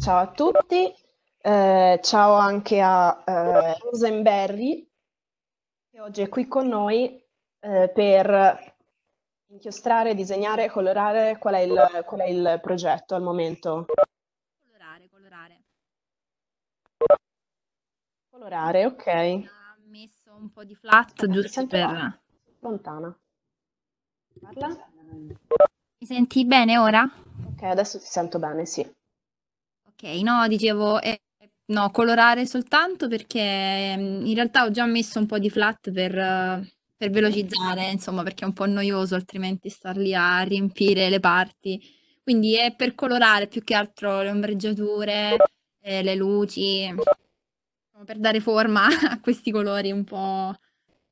Ciao a tutti, eh, ciao anche a eh, Rosenberry che oggi è qui con noi eh, per inchiostrare, disegnare, colorare qual è, il, qual è il progetto al momento. Colorare, colorare. Colorare, ok. Ha messo un po' di flat giusto per... Lontana. Parla? Mi senti bene ora? Ok, adesso ti sento bene, sì. Ok, no, dicevo, eh, no, colorare soltanto perché mm, in realtà ho già messo un po' di flat per, eh, per velocizzare, insomma, perché è un po' noioso altrimenti star lì a riempire le parti. Quindi è per colorare più che altro le ombreggiature, eh, le luci, per dare forma a questi colori un po'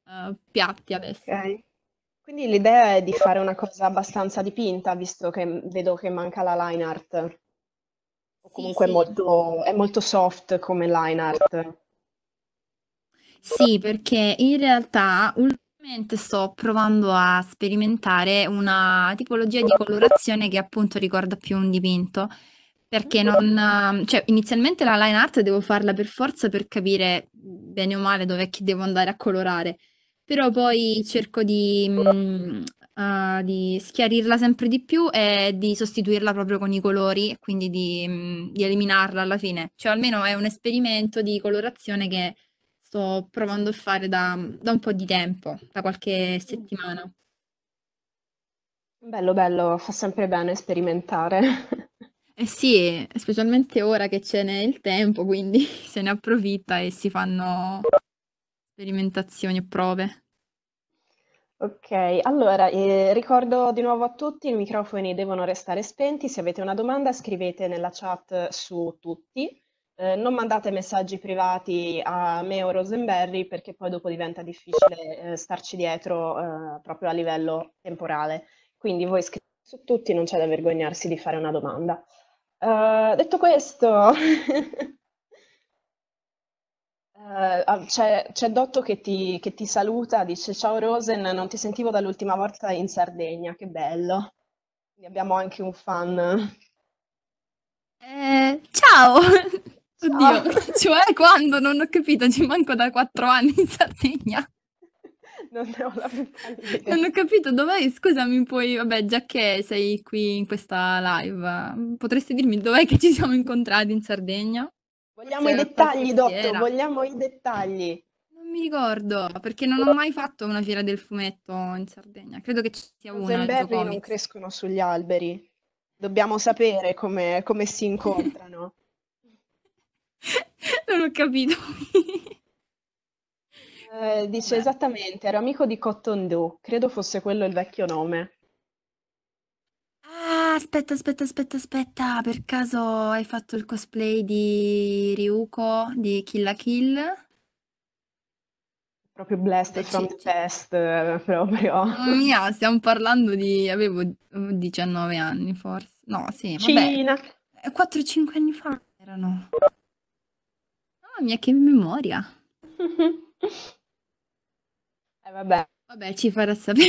eh, piatti adesso. Ok. Quindi l'idea è di fare una cosa abbastanza dipinta, visto che mm, vedo che manca la line art. Comunque sì, sì. molto, è, molto, soft come line art. Sì, perché in realtà ultimamente sto provando a sperimentare una tipologia di colorazione che appunto ricorda più un dipinto. Perché non, cioè, inizialmente la line art devo farla per forza per capire bene o male dov'è che devo andare a colorare però poi cerco di mh, mm, uh, di schiarirla sempre di più e di sostituirla proprio con i colori, quindi di, mm, di eliminarla alla fine. Cioè almeno è un esperimento di colorazione che sto provando a fare da, da un po' di tempo, da qualche settimana. Bello, bello, fa sempre bene sperimentare. Eh sì, specialmente ora che ce n'è il tempo, quindi se ne approfitta e si fanno sperimentazioni e prove. Ok, allora eh, ricordo di nuovo a tutti, i microfoni devono restare spenti, se avete una domanda scrivete nella chat su tutti, eh, non mandate messaggi privati a me o Rosenberry perché poi dopo diventa difficile eh, starci dietro eh, proprio a livello temporale, quindi voi scrivete su tutti, non c'è da vergognarsi di fare una domanda. Eh, detto questo... Uh, c'è, c'è, Dotto che ti, che ti, saluta, dice ciao Rosen, non ti sentivo dall'ultima volta in Sardegna, che bello. Quindi abbiamo anche un fan. Eh, ciao! ciao! Oddio, cioè quando? Non ho capito, ci manco da quattro anni in Sardegna. Non ne ho la idea. Non ho capito, dov'è? Scusami, poi, vabbè, già che sei qui in questa live, potresti dirmi dov'è che ci siamo incontrati in Sardegna? Vogliamo i dettagli, dottor, vogliamo i dettagli. Non mi ricordo, perché non ho mai fatto una fiera del fumetto in Sardegna. Credo che ci sia una. Le berry non crescono sugli alberi. Dobbiamo sapere come, come si incontrano. non ho capito. eh, dice Beh. esattamente, era amico di Cotton Dew, credo fosse quello il vecchio nome aspetta, aspetta, aspetta, aspetta. Per caso hai fatto il cosplay di Ryuko di Kill la Kill? Proprio Blessed eh, from the Test, eh, proprio. Mia, mm, stiamo parlando di... avevo 19 anni forse. No, sì, vabbè. Cina. 4-5 eh, anni fa erano. Mamma ah, mia, che memoria. eh, vabbè. Vabbè, ci farà sapere.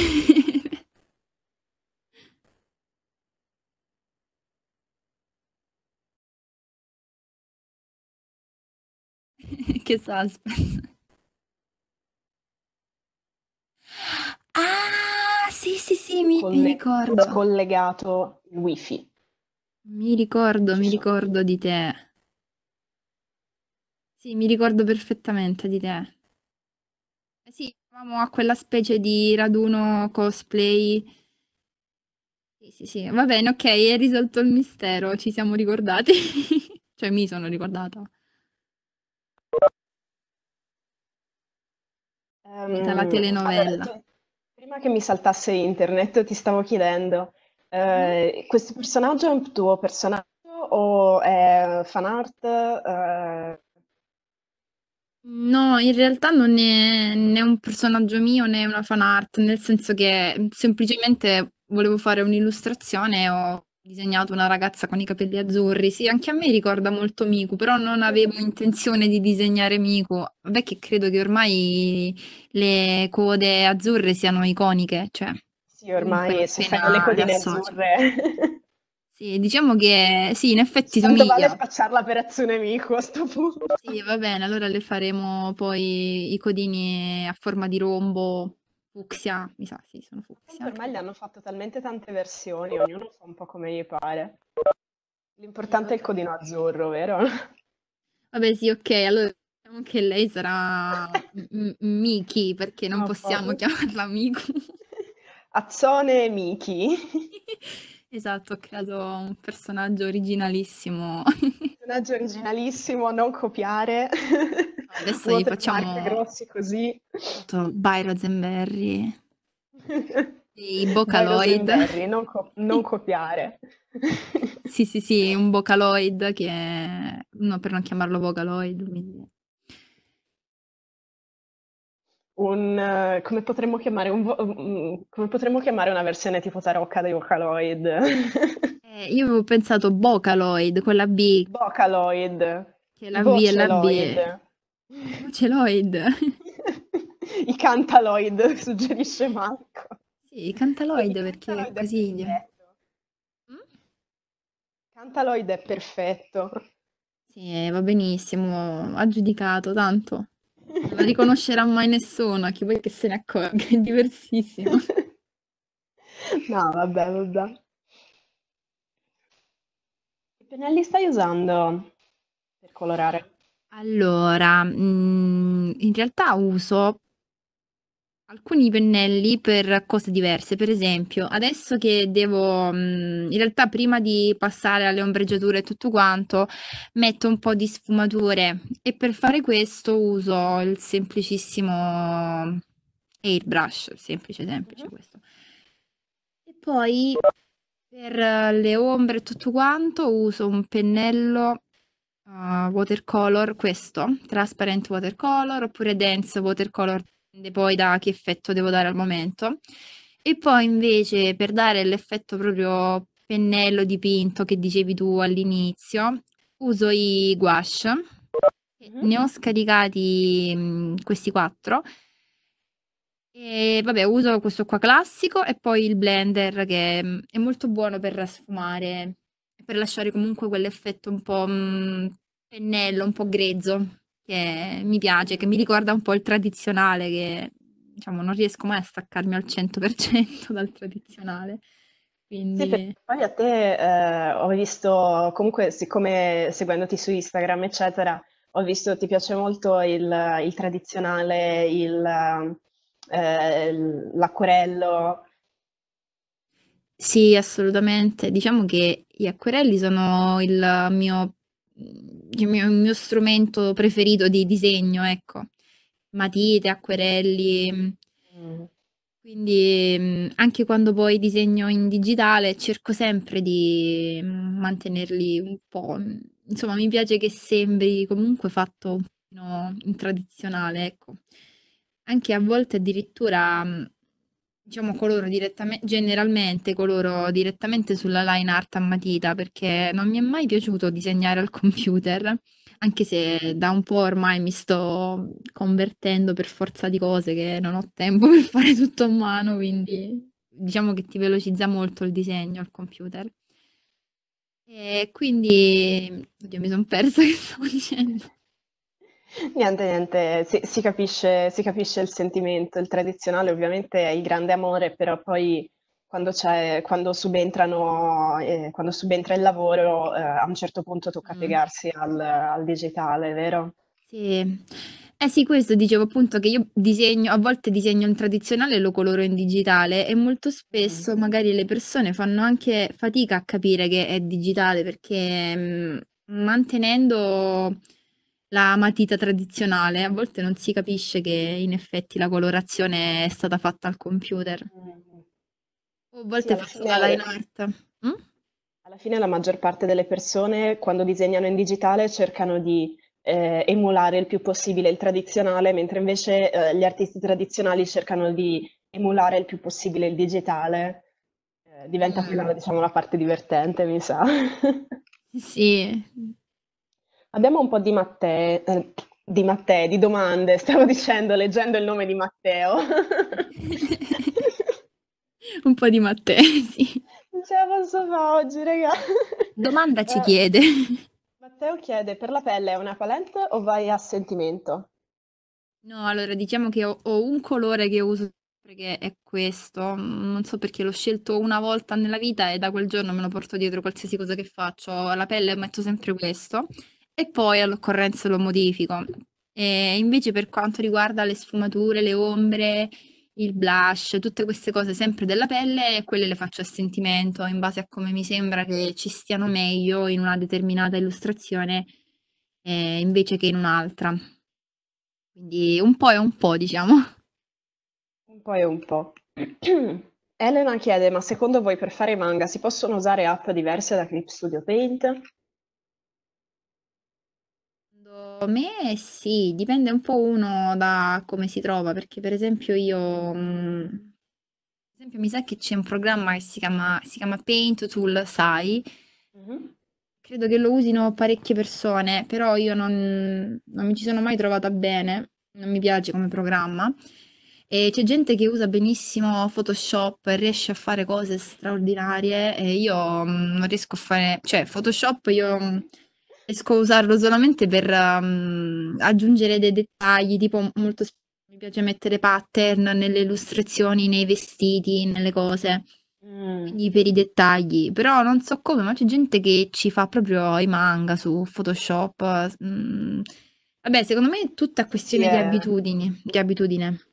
che suspense. Ah, sì, sì, sì, mi, Colle- mi ricordo. Collegato il wifi. Mi ricordo, mi ricordo di te. Sì, mi ricordo perfettamente di te. Eh sì, eravamo a quella specie di raduno cosplay. Sì, sì, sì, va bene, ok, è risolto il mistero, ci siamo ricordati. cioè, mi sono ricordata. Dalla Ehm, allora, cioè, prima che mi saltasse internet, ti stavo chiedendo, mm-hmm. eh, questo personaggio è un tuo personaggio o è fan art? Eh, No, in realtà non è né un personaggio mio né una fan art, nel senso che semplicemente volevo fare un'illustrazione e ho disegnato una ragazza con i capelli azzurri. Sì, anche a me ricorda molto Miku, però non avevo intenzione di disegnare Miku. Vabbè che credo che ormai le code azzurre siano iconiche, cioè. Sì, ormai si fanno le codine azzurre. Sì, diciamo che sì, in effetti Tanto somiglia. vale spacciare l'operazione Miku a questo punto. Sì, va bene, allora le faremo poi i codini a forma di rombo Fucsia, mi sa, sì, sono fucsia. Ormai le hanno fatto talmente tante versioni, ognuno fa un po' come gli pare. L'importante è il codino azzurro, vero? Vabbè, sì, ok, allora diciamo che lei sarà M- Miki, perché non no, possiamo poi. chiamarla Miku. Azzone Miki. Esatto, ho creato un personaggio originalissimo. personaggio originalissimo, non copiare. adesso gli facciamo grossi così. By Rosenberry. I Bocaloid. Non, co- non copiare. sì, sì, sì, un Bocaloid che... È... No, per non chiamarlo Vocaloid, quindi un, eh, come, potremmo chiamare, un come potremmo chiamare una versione tipo tarocca dei Vocaloid? eh, io avevo pensato Vocaloid, quella B. Vocaloid. Che la B è la B. Voceloid. I Cantaloid, suggerisce Marco. Sì, i Cantaloid, I perché cantaloid così... Mm? Cantaloid è perfetto. Sì, eh, va benissimo, ha giudicato tanto. Non la riconoscerà mai nessuno, a chi vuoi che se ne accorga, è diversissimo. no, vabbè, vabbè. Che pennelli stai usando per colorare? Allora, mm, in realtà uso Alcuni pennelli per cose diverse, per esempio, adesso che devo, mm, in realtà prima di passare alle ombreggiature e tutto quanto, metto un po' di sfumature e per fare questo uso il semplicissimo airbrush, semplice, semplice mhm. questo. E poi per le ombre e tutto quanto uso un pennello uh, watercolor, questo, transparent watercolor oppure dense watercolor dipende poi da che effetto devo dare al momento. E poi invece per dare l'effetto proprio pennello dipinto che dicevi tu all'inizio, uso i gouache. Mm-hmm. Ne ho scaricati mm, questi quattro. E vabbè, uso questo qua classico e poi il blender che mm, è molto buono per sfumare, per lasciare comunque quell'effetto un po' mm, pennello, un po' grezzo che mi piace, che mi ricorda un po' il tradizionale, che diciamo non riesco mai a staccarmi al 100% dal tradizionale. Quindi... Sì, poi a te eh, ho visto, comunque siccome seguendoti su Instagram eccetera, ho visto ti piace molto il, il tradizionale, il, eh, l'acquerello. Sì, assolutamente. Diciamo che gli acquerelli sono il mio il mio, il mio strumento preferito di disegno, ecco, matite, acquerelli. Mm. mm. Quindi mm, anche quando poi disegno in digitale cerco sempre di mm, mantenerli un po', insomma mi piace che sembri comunque fatto un po' in tradizionale, ecco. Anche a volte addirittura diciamo coloro direttamente, generalmente coloro direttamente sulla line art a matita perché non mi è mai piaciuto disegnare al computer, anche se da un po' ormai mi sto convertendo per forza di cose che non ho tempo per fare tutto a mano, quindi diciamo che ti velocizza molto il disegno al computer. E quindi, oddio, mi sono persa che stavo dicendo. Niente, niente, si, si capisce, si capisce il sentimento, il tradizionale ovviamente è il grande amore, però poi quando, c'è, quando, subentrano, eh, quando subentra il lavoro eh, a un certo punto tocca Mm. piegarsi al, al digitale, vero? Sì. Eh sì, questo dicevo appunto che io disegno, a volte disegno in tradizionale e lo coloro in digitale e molto Mm. spesso magari le persone fanno anche fatica a capire che è digitale perché mh, mm, mantenendo la matita tradizionale, a volte non si capisce che in effetti la colorazione è stata fatta al computer. O mm. a volte sì, è fatta dalla line art. Mm? Alla fine la maggior parte delle persone quando disegnano in digitale cercano di eh, emulare il più possibile il tradizionale, mentre invece eh, gli artisti tradizionali cercano di emulare il più possibile il digitale. Eh, diventa mm. più diciamo, la parte divertente, mi sa. Sì, Abbiamo un po' di Matteo, eh, di Matteo, di domande, stavo dicendo, leggendo il nome di Matteo. un po' di Matteo, sì. Non ce la posso fare oggi, ragazzi. Domanda ci eh, chiede. Matteo chiede, per la pelle è una palette o vai a sentimento? No, allora diciamo che ho, ho un colore che uso che è questo, non so perché l'ho scelto una volta nella vita e da quel giorno me lo porto dietro qualsiasi cosa che faccio, alla pelle metto sempre questo e poi all'occorrenza lo modifico. E invece per quanto riguarda le sfumature, le ombre, il blush, tutte queste cose sempre della pelle, quelle le faccio a sentimento, in base a come mi sembra che ci stiano meglio in una determinata illustrazione eh, invece che in un'altra. Quindi un po' e un po', diciamo. Un po' e un po'. Elena chiede, ma secondo voi per fare manga si possono usare app diverse da Clip Studio Paint? me sì, dipende un po' uno da come si trova, perché per esempio io, mh, mm, per esempio mi sa che c'è un programma che si chiama, si chiama Paint Tool, sai? Mhm. Credo che lo usino parecchie persone, però io non, non mi ci sono mai trovata bene, non mi piace come programma. E c'è gente che usa benissimo Photoshop e riesce a fare cose straordinarie e io mm, non riesco a fare, cioè Photoshop io mh, mm, riesco a usarlo solamente per um, aggiungere dei dettagli, tipo molto spesso mi piace mettere pattern nelle illustrazioni, nei vestiti, nelle cose. Mm. Quindi per i dettagli, però non so come, ma c'è gente che ci fa proprio i manga su Photoshop. Mm. Vabbè, secondo me è tutta questione yeah. di eh. abitudini, di abitudine.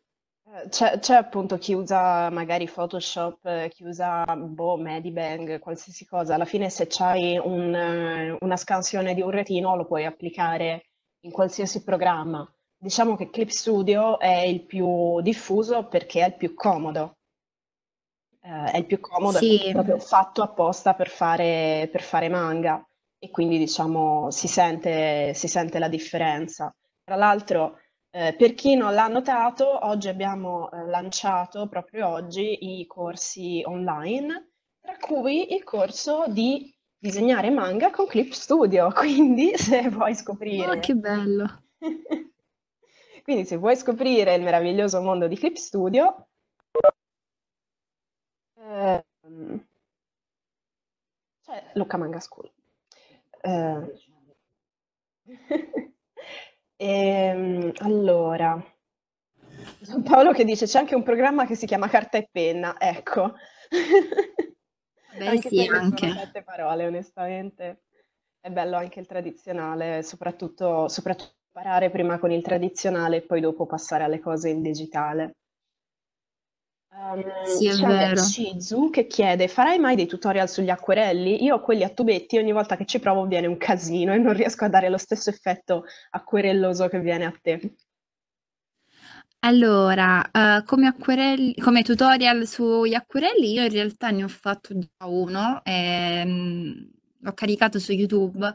C'è, c'è, appunto chi usa magari Photoshop, chi usa boh, Medibang, qualsiasi cosa. Alla fine se c'hai un, una scansione di un retino lo puoi applicare in qualsiasi programma. Diciamo che Clip Studio è il più diffuso perché è il più comodo. Eh, è il più comodo, sì. è proprio fatto apposta per fare, per fare manga e quindi diciamo si sente, si sente la differenza. Tra l'altro eh, per chi non l'ha notato, oggi abbiamo eh, lanciato, proprio oggi, i corsi online, tra cui il corso di disegnare manga con Clip Studio, quindi se vuoi scoprire... Oh, che bello! quindi se vuoi scoprire il meraviglioso mondo di Clip Studio... Eh, c'è Luca Manga School. Eh, Ehm, allora, Paolo che dice c'è anche un programma che si chiama Carta e Penna, ecco. Beh, anche sì, anche. Sette parole, onestamente. È bello anche il tradizionale, soprattutto, soprattutto imparare prima con il tradizionale e poi dopo passare alle cose in digitale. Um, sì, c'è Shizu che chiede: Farai mai dei tutorial sugli acquerelli? Io ho quelli a tubetti, ogni volta che ci provo viene un casino e non riesco a dare lo stesso effetto acquerelloso che viene a te. Allora, uh, come, come, tutorial sugli acquerelli, io in realtà ne ho fatto già uno, ehm, l'ho caricato su YouTube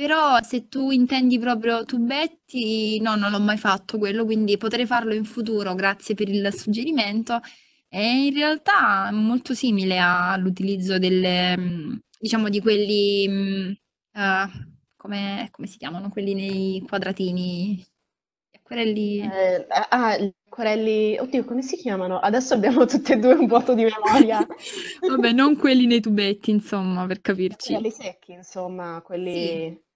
però se tu intendi proprio tubetti, no, non l'ho mai fatto quello, quindi potrei farlo in futuro, grazie per il suggerimento. È in realtà molto simile all'utilizzo delle, mm, diciamo, di quelli, uh, come, come si chiamano? Quelli nei quadratini, gli acquerelli. Eh, ah, ah gli acquerelli, oddio, come si chiamano? Adesso abbiamo tutti e due un vuoto di memoria. Vabbè, non quelli nei tubetti, insomma, per capirci. Quelli secchi, insomma, quelli... Sì.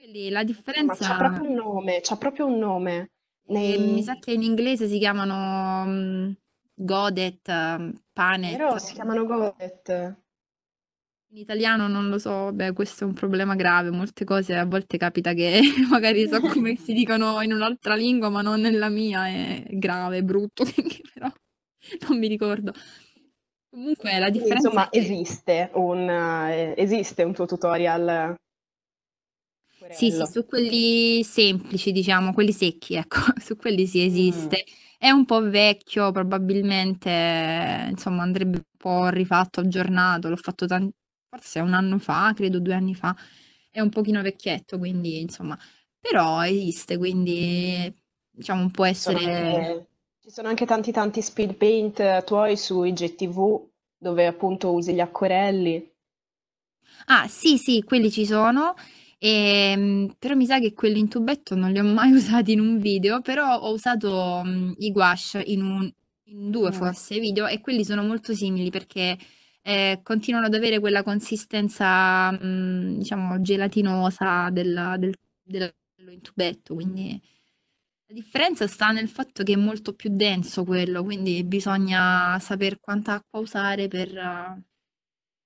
Quindi la Ma c'ha proprio un nome, c'ha proprio un nome. eh, mi sa che in inglese si chiamano mm, godet, mm, Vero? panet, Si chiamano Godet. in italiano non lo so, beh, questo è un problema grave, molte cose a volte capita che magari so come si dicono in un'altra lingua, ma non nella mia, è grave, è brutto, però non mi ricordo. Comunque la Quindi, differenza è insomma, che esiste un, eh, esiste un tuo tutorial. Sì, sì, su quelli semplici, diciamo, quelli secchi, ecco, su quelli sì Mh. esiste. Mm. È un po' vecchio, probabilmente, insomma, andrebbe un po' rifatto, aggiornato. L'ho fatto tan forse un anno fa, credo due anni fa. È un pochino vecchietto, quindi insomma, però esiste, quindi diciamo può Sono essere ci sono anche tanti, tanti speed paint eh, tuoi su IGTV, dove appunto usi gli acquerelli. Ah, sì, sì, quelli ci sono Ehm, però mi sa che quelli in tubetto non li ho mai usati in un video, però ho usato mh, mhmm, i gouache in, un, in due mm. forse video e quelli sono molto simili perché eh, continuano ad avere quella consistenza, mh, mhmm, diciamo, gelatinosa della, del, della, dello intubetto, quindi... La differenza sta nel fatto che è molto più denso quello, quindi bisogna sapere quanta acqua usare per,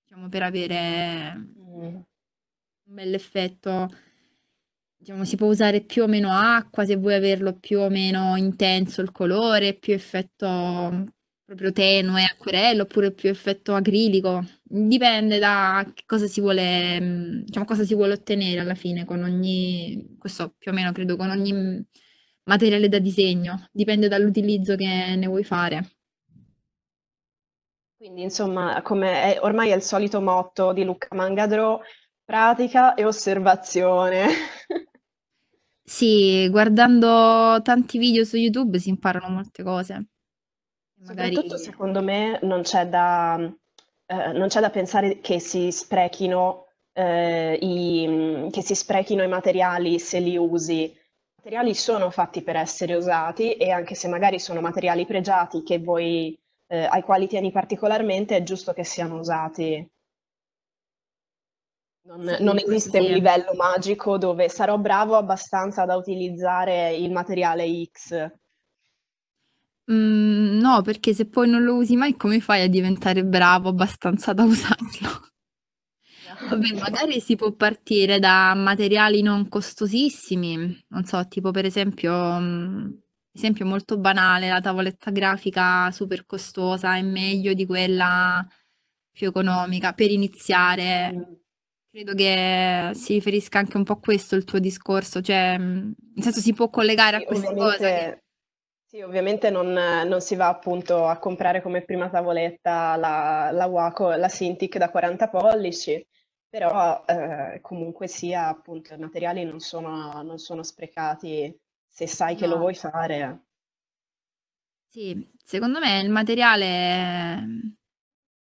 diciamo, per avere mm un effetto. Diciamo, si può usare più o meno acqua se vuoi averlo più o meno intenso il colore, più effetto mm, proprio tenue, acquerello, oppure più effetto acrilico. Dipende da cosa si vuole, mm, diciamo, cosa si vuole ottenere alla fine con ogni, questo più o meno credo, con ogni mm, materiale da disegno. Dipende dall'utilizzo che ne vuoi fare. Quindi, insomma, come è, ormai è il solito motto di Luca Mangadro, Pratica e osservazione. Sì, guardando tanti video su YouTube si imparano molte cose. Magari... Soprattutto secondo me non c'è da, eh, non c'è da pensare che si, sprechino, eh, i, che si sprechino i materiali se li usi. I materiali sono fatti per essere usati e anche se magari sono materiali pregiati che voi, eh, ai quali tieni particolarmente, è giusto che siano usati non, non, esiste un livello magico dove sarò bravo abbastanza da utilizzare il materiale X. Mm, no, perché se poi non lo usi mai, come fai a diventare bravo abbastanza da usarlo? Vabbè, magari si può partire da materiali non costosissimi, non so, tipo per esempio, mm, esempio molto banale, la tavoletta grafica super costosa è meglio di quella più economica per iniziare. Mm. Credo che si riferisca anche un po' a questo il tuo discorso, cioè nel senso si può collegare sì, a questa cosa. Che... Sì, ovviamente non, non, si va appunto a comprare come prima tavoletta la, la Waco, la Cintiq da 40 pollici, però eh, comunque sia appunto i materiali non sono, non sono sprecati se sai che no. lo vuoi fare. Sì, secondo me il materiale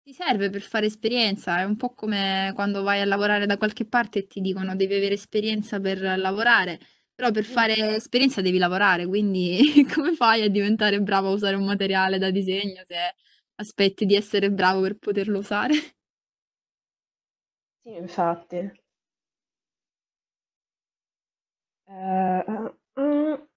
ti serve per fare esperienza, è un po' come quando vai a lavorare da qualche parte e ti dicono devi avere esperienza per lavorare, però per fare esatto. esperienza devi lavorare, quindi come fai a diventare bravo a usare un materiale da disegno se aspetti di essere bravo per poterlo usare? Sì, infatti. Eh, eh, eh.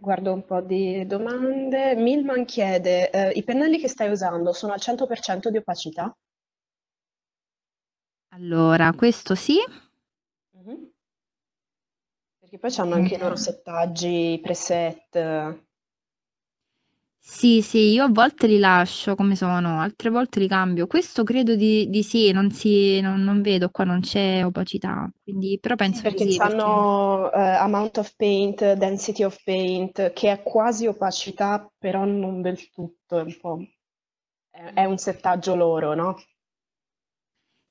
Guardo un po' di domande. Milman chiede, eh, i pennelli che stai usando sono al 100% di opacità? Allora, questo sì. Mm-hmm. Perché poi hanno anche i loro settaggi, i preset. Eh. Sì, sì, io a volte li lascio come sono, altre volte li cambio. Questo credo di di sì, non si non non vedo qua, non c'è opacità, quindi però penso di perché sì, perché c'hanno, ehm, amount of paint, density of paint, che è quasi opacità, però non del tutto, è un po' è un settaggio loro, no?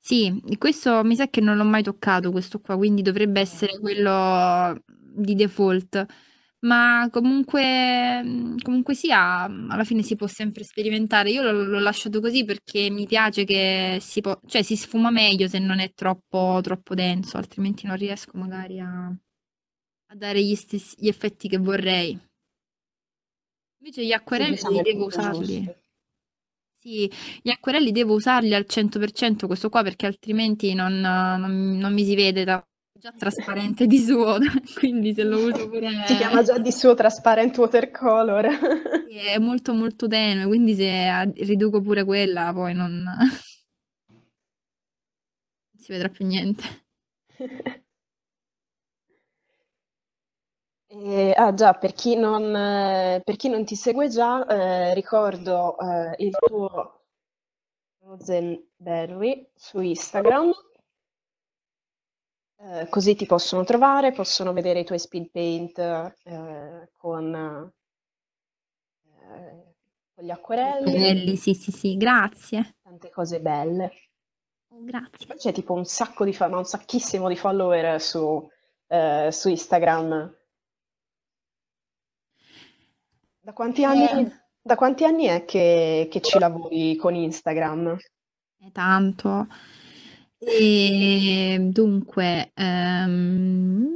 Sì, questo mi sa che non l'ho mai toccato questo qua, quindi dovrebbe ah. essere quello di default ma comunque, mm, comunque sia, mm, alla fine si può sempre sperimentare. Io l'ho, lasciato così perché mi piace che si, po- cioè, si sfuma meglio se non è troppo, troppo denso, altrimenti non riesco magari a, a dare gli, stessi, gli effetti che vorrei. Invece gli acquerelli sì, diciamo devo usarli. Giusto. Sì, gli acquerelli devo usarli al 100% questo qua perché altrimenti non, non, non mi si vede da già trasparente di suo, quindi se lo uso pure... Si chiama già di suo trasparent watercolor. è molto molto tenue, quindi se riduco pure quella poi non... non si vedrà più niente. Eh, ah già, per chi, non, eh, per chi non ti segue già, eh, ricordo eh, il tuo Rosenberry su Instagram eh, così ti possono trovare, possono vedere i tuoi speed paint eh, con, eh, con, gli acquerelli. Belli, sì, sì, sì, grazie. Tante cose belle. Oh, grazie. Poi c'è tipo un sacco di, no, un sacchissimo di follower su, eh, su Instagram. Da quanti anni, eh. da quanti anni è che, che ci lavori con Instagram? È tanto. E dunque, ehm,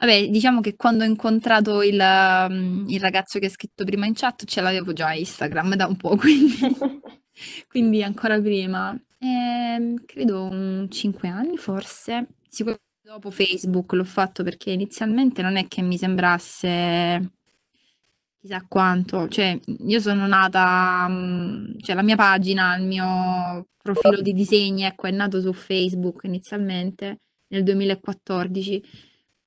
vabbè, diciamo che quando ho incontrato il, mhmm, il ragazzo che ha scritto prima in chat ce l'avevo già Instagram da un po', quindi quindi ancora prima. Ehm, credo un 5 anni forse. Sicuramente dopo Facebook l'ho fatto perché inizialmente non è che mi sembrasse chissà quanto, cioè io sono nata, mm, cioè la mia pagina, il mio profilo di disegni, ecco, è nato su Facebook inizialmente nel 2014.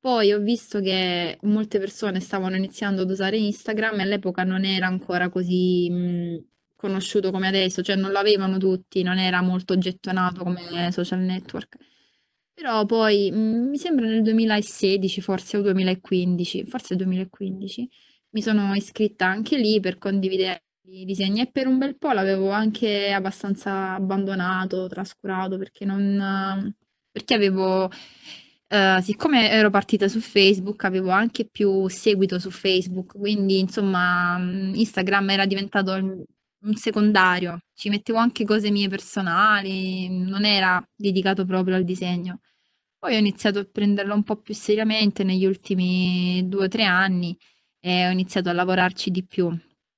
Poi ho visto che molte persone stavano iniziando ad usare Instagram e all'epoca non era ancora così mh, mm, conosciuto come adesso, cioè non l'avevano tutti, non era molto gettonato come social network. Però poi mh, mm, mi sembra nel 2016 forse o 2015, forse 2015 mi sono iscritta anche lì per condividere i disegni e per un bel po' l'avevo anche abbastanza abbandonato, trascurato perché non perché avevo eh, siccome ero partita su Facebook, avevo anche più seguito su Facebook, quindi insomma Instagram era diventato un secondario, ci mettevo anche cose mie personali, non era dedicato proprio al disegno. Poi ho iniziato a prenderlo un po' più seriamente negli ultimi due o tre anni e ho iniziato a lavorarci di più.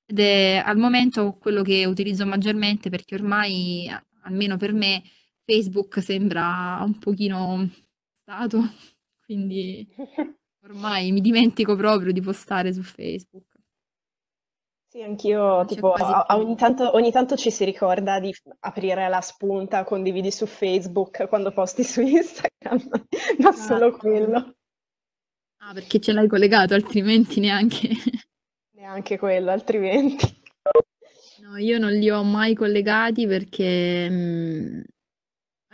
Ed è al momento quello che utilizzo maggiormente perché ormai, almeno per me, Facebook sembra un pochino stato, quindi ormai mi dimentico proprio di postare su Facebook. Sì, anch'io, tipo, ogni tanto, ogni tanto, ci si ricorda di aprire la spunta, condividi su Facebook quando posti su Instagram, ma esatto. solo quello. Ah, perché ce l'hai collegato, altrimenti neanche. neanche quello, altrimenti. No, io non li ho mai collegati perché... Mh,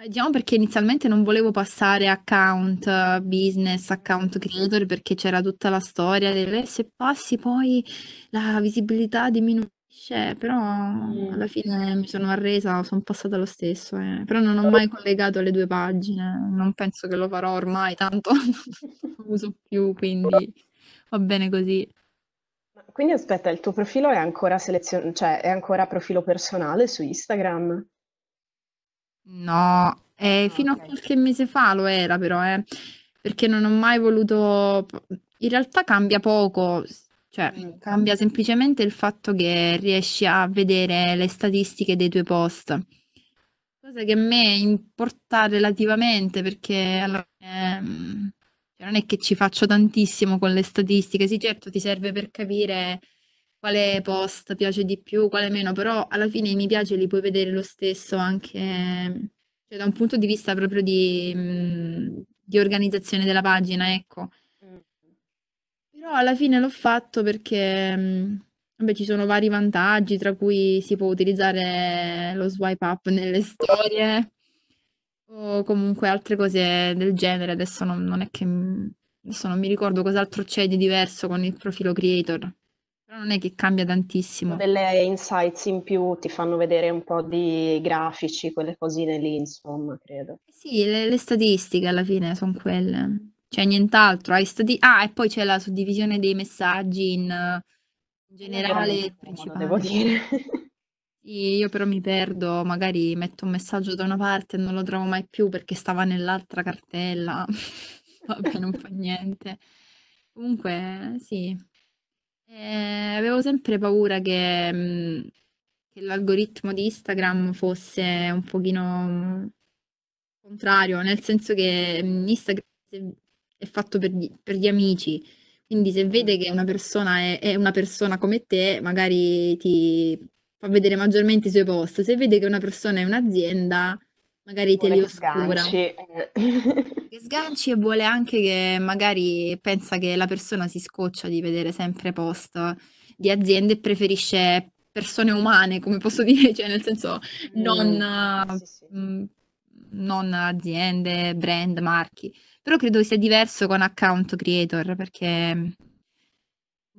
mm, diciamo perché inizialmente non volevo passare account business, account creator, perché c'era tutta la storia del se passi poi la visibilità diminuisce c'è, cioè, però Mm. alla fine mi sono arresa, sono passata lo stesso, eh. Però non ho mai collegato le due pagine, non penso che lo farò ormai, tanto non lo uso più, quindi va bene così. Quindi aspetta, il tuo profilo è ancora selezionato, cioè è ancora profilo personale su Instagram? No, eh, Ah, fino a qualche mese fa lo era però, eh, perché non ho mai voluto... In realtà cambia poco, cioè, mm, cambia semplicemente il fatto che riesci a vedere le statistiche dei tuoi post. Cosa che a me importa relativamente perché alla fine, mm, cioè, non è che ci faccio tantissimo con le statistiche. Sì, certo, ti serve per capire quale post piace di più, quale meno, però alla fine mi piace li puoi vedere lo stesso anche cioè, da un punto di vista proprio di, mm, di organizzazione della pagina, ecco. No, alla fine l'ho fatto perché mm, vabbè, ci sono vari vantaggi, tra cui si può utilizzare lo swipe up nelle storie o comunque altre cose del genere. Adesso non, non è che mm, adesso non mi ricordo cos'altro c'è di diverso con il profilo creator. Però non è che cambia tantissimo. Delle insights in più ti fanno vedere un po' di grafici, quelle cosine lì, insomma, credo. Eh sì, le, le statistiche alla fine sono quelle. C'è cioè, nient'altro. Ah, e poi c'è la suddivisione dei messaggi in, in generale principale. Devo dire. Io però mi perdo, magari metto un messaggio da una parte e non lo trovo mai più perché stava nell'altra cartella. Vabbè, non fa niente. Comunque, sì. Eh, avevo sempre paura che, mm, che l'algoritmo di Instagram fosse un pochino mm, contrario, nel senso che mm, Instagram è fatto per gli, per gli amici. Quindi se vede mm. che una persona è, è, una persona come te, magari ti fa vedere maggiormente i suoi post. Se vede che una persona è un'azienda, magari vuole te li oscura. Sganci. Eh. sganci e vuole anche che magari pensa che la persona si scoccia di vedere sempre post di aziende e preferisce persone umane, come posso dire, cioè nel senso mm. non, mm, sì, sì. Mm, non aziende, brand, marchi però credo sia diverso con account creator perché mh,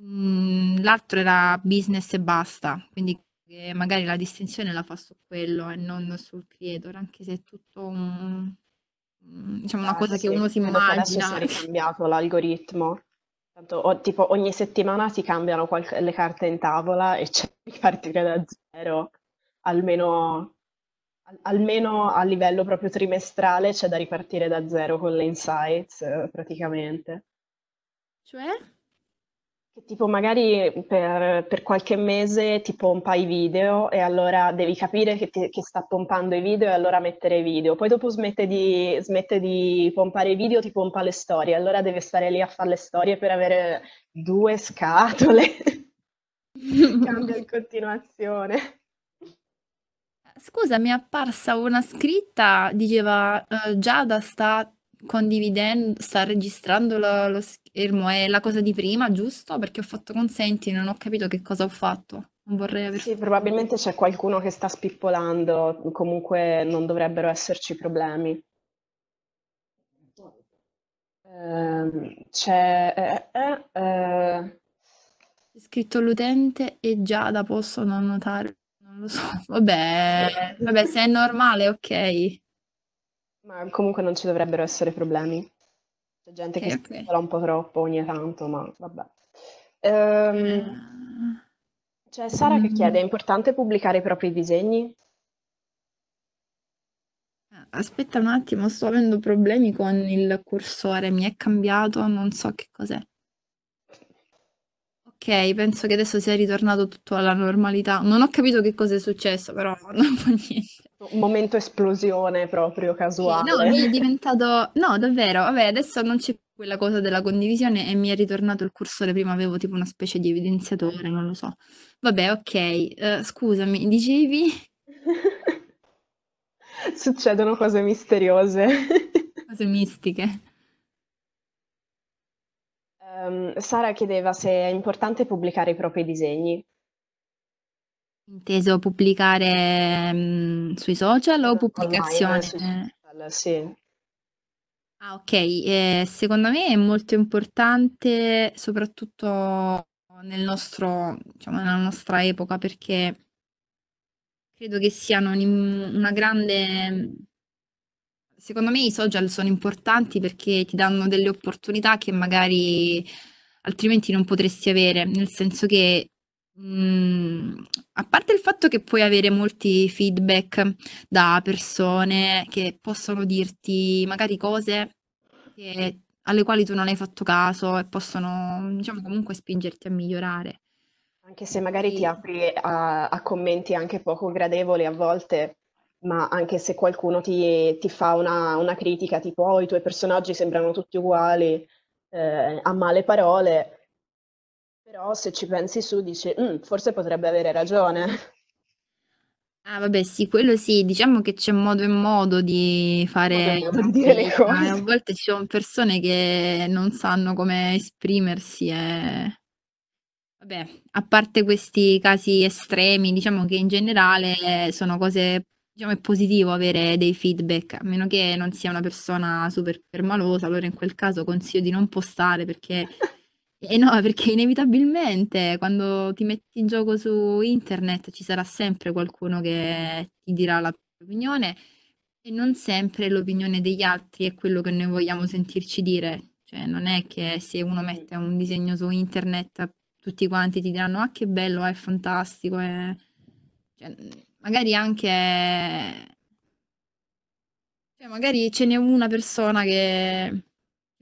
mm, l'altro era business e basta, quindi eh, magari la distinzione la fa su quello e non sul creator, anche se è tutto un, mm, diciamo una ah, cosa sì, che uno si immagina. È cambiato l'algoritmo. Tanto, o, tipo, ogni settimana si cambiano qualche, le carte in tavola e c'è di partire da zero, almeno almeno a livello proprio trimestrale c'è da ripartire da zero con le insights eh, praticamente. Cioè? Che Tipo magari per, per, qualche mese ti pompa i video e allora devi capire che, ti, che sta pompando i video e allora mettere i video. Poi dopo smette di, smette di, pompare i video, ti pompa le storie. Allora devi stare lì a fare le storie per avere due scatole. Cambia in continuazione scusa, mi è apparsa una scritta, diceva eh, Giada sta condividendo, sta registrando lo, lo schermo, è eh, la cosa di prima, giusto? Perché ho fatto consenti, non ho capito che cosa ho fatto. Non vorrei aver... Sì, probabilmente c'è qualcuno che sta spippolando, comunque non dovrebbero esserci problemi. Eh, c'è... Eh, eh, eh. scritto l'utente e Giada possono annotare lo so, vabbè, vabbè, se è normale, ok. Ma comunque non ci dovrebbero essere problemi. C'è gente okay, che okay. si parla un po' troppo ogni tanto, ma vabbè. Ehm, ah. c'è Sara mm. che chiede, è importante pubblicare i propri disegni? Ah, aspetta un attimo, sto avendo problemi con il cursore, mi è cambiato, non so che cos'è ok, penso che adesso sia ritornato tutto alla normalità. Non ho capito che cosa è successo, però non fa niente. Un momento esplosione proprio casuale. No, mi è diventato... No, davvero, vabbè, adesso non c'è quella cosa della condivisione e mi è ritornato il cursore, prima avevo tipo una specie di evidenziatore, non lo so. Vabbè, ok, uh, scusami, dicevi? Succedono cose misteriose. cose mistiche. Um, Sara chiedeva se è importante pubblicare i propri disegni. Inteso pubblicare um, sui social o pubblicazione? Eh, Online, sì. Ah, ok, eh, secondo me è molto importante soprattutto nel nostro, diciamo, nella nostra epoca perché credo che siano una grande secondo me i social sono importanti perché ti danno delle opportunità che magari altrimenti non potresti avere, nel senso che mh, mm, a parte il fatto che puoi avere molti feedback da persone che possono dirti magari cose che, alle quali tu non hai fatto caso e possono diciamo comunque spingerti a migliorare. Anche se magari ti apri a, a commenti anche poco gradevoli a volte, ma anche se qualcuno ti, ti fa una, una, critica tipo oh, i tuoi personaggi sembrano tutti uguali, eh, a male parole, però se ci pensi su dici mm, forse potrebbe avere ragione. Ah, vabbè, sì, quello sì, diciamo che c'è modo e modo di fare modo di dire le cose. A volte ci sono persone che non sanno come esprimersi e... Vabbè, a parte questi casi estremi, diciamo che in generale sono cose diciamo, è positivo avere dei feedback, a meno che non sia una persona super permalosa, allora in quel caso consiglio di non postare perché... Eh no, perché inevitabilmente quando ti metti in gioco su internet ci sarà sempre qualcuno che ti dirà la propria opinione e non sempre l'opinione degli altri è quello che noi vogliamo sentirci dire. Cioè, non è che se uno mette un disegno su internet tutti quanti ti diranno ah che bello, è fantastico, è... Cioè, magari anche cioè, magari ce n'è una persona che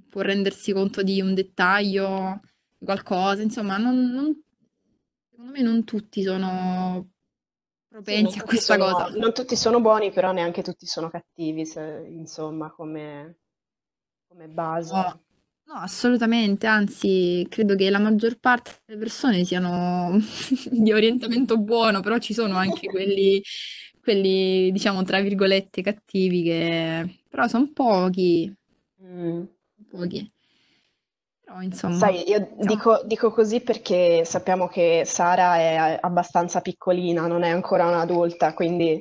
può rendersi conto di un dettaglio, qualcosa, insomma, non, non, secondo me non tutti sono propensi sì, a questa sono, cosa. Non tutti sono buoni, però neanche tutti sono cattivi, se, insomma, come, come base. No. Oh. No, assolutamente, anzi, credo che la maggior parte delle persone siano di orientamento buono, però ci sono anche quelli, quelli diciamo, tra virgolette, cattivi, che... però sono pochi, Mm. pochi. Però, insomma, Sai, io insomma. Dico, dico così perché sappiamo che Sara è abbastanza piccolina, non è ancora un'adulta, quindi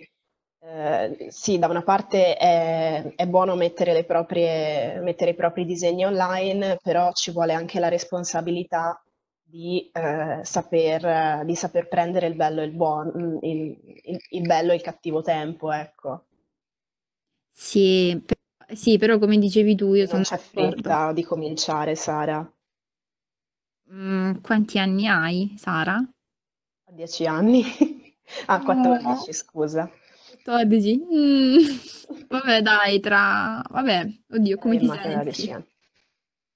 eh, sì, da una parte è, è buono mettere, proprie, mettere, i propri disegni online, però ci vuole anche la responsabilità di, eh, saper, di saper, prendere il bello e il, buono, mm, il, il, il, bello e il cattivo tempo, ecco. Sì, per, sì, però come dicevi tu, io non sono c'è fretta di cominciare, Sara. Mm, quanti anni hai, Sara? Dieci anni. ah, 14, no. scusa. Tu eh, dici, mm, vabbè dai, tra... vabbè, oddio, come eh, ti senti?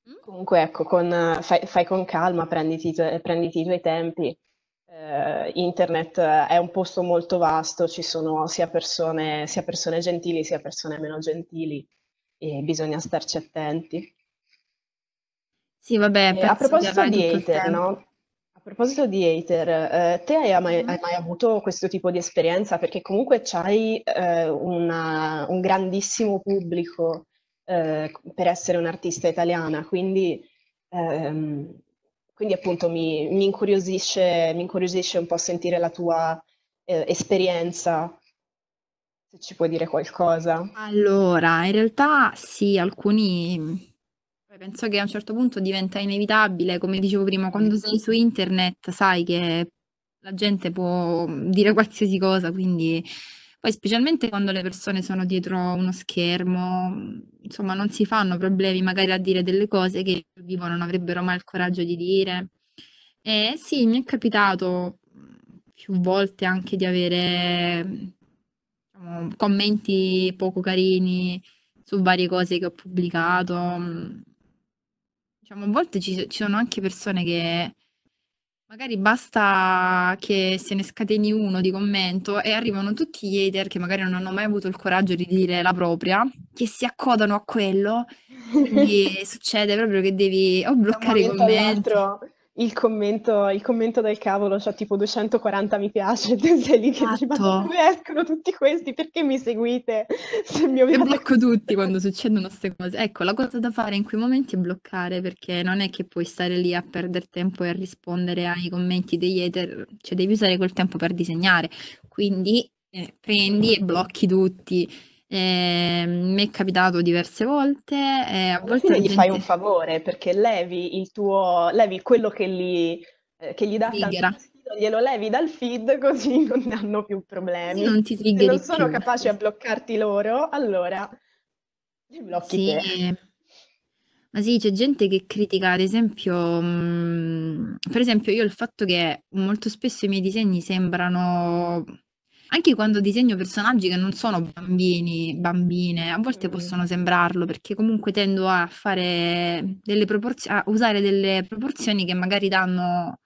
Mm? Comunque ecco, con, fai, fai, con calma, prenditi, i tuoi tempi. Eh, internet è un posto molto vasto, ci sono sia persone, sia persone gentili sia persone meno gentili e bisogna starci attenti. Sì, vabbè, eh, a proposito di hater, no? A proposito di hater, eh, te hai mai, hai mai, avuto questo tipo di esperienza? Perché comunque c'hai eh, una, un grandissimo pubblico eh, per essere un'artista italiana, quindi, ehm, quindi appunto mi, mi, incuriosisce, mi, incuriosisce, un po' sentire la tua eh, esperienza se ci puoi dire qualcosa. Allora, in realtà sì, alcuni Penso che a un certo punto diventa inevitabile, come dicevo prima, quando sei su internet sai che la gente può mm, dire qualsiasi cosa, quindi poi specialmente quando le persone sono dietro uno schermo, mm, insomma non si fanno problemi magari a dire delle cose che vivo non avrebbero mai il coraggio di dire. E sì, mi è capitato mm, più volte anche di avere diciamo, commenti poco carini su varie cose che ho pubblicato Diciamo, a volte ci, ci sono anche persone che magari basta che se ne scateni uno di commento e arrivano tutti gli hater che magari non hanno mai avuto il coraggio di dire la propria, che si accodano a quello. Quindi succede proprio che devi o bloccare i commenti il commento, il commento, del cavolo, cioè tipo 240 mi piace, sei lì che esatto. dove escono tutti questi? Perché mi seguite? Se mi avete... blocco tutti quando succedono queste cose. Ecco, la cosa da fare in quei momenti è bloccare, perché non è che puoi stare lì a perdere tempo e a rispondere ai commenti degli hater, cioè devi usare quel tempo per disegnare. Quindi eh, prendi e blocchi tutti Ehm, mi è capitato diverse volte. Eh, a volte gli gente... fai un favore perché levi il tuo, levi quello che, li, eh, gli dà fastidio, glielo levi dal feed così non hanno più problemi. Non ti Se non sono più. capaci a bloccarti loro, allora li blocchi sì. te. Ma sì, c'è gente che critica, ad esempio, mh, mm, per esempio io il fatto che molto spesso i miei disegni sembrano anche quando disegno personaggi che non sono bambini, bambine, a volte Mm. possono sembrarlo perché comunque tendo a fare delle proporzioni, a usare delle proporzioni che magari danno,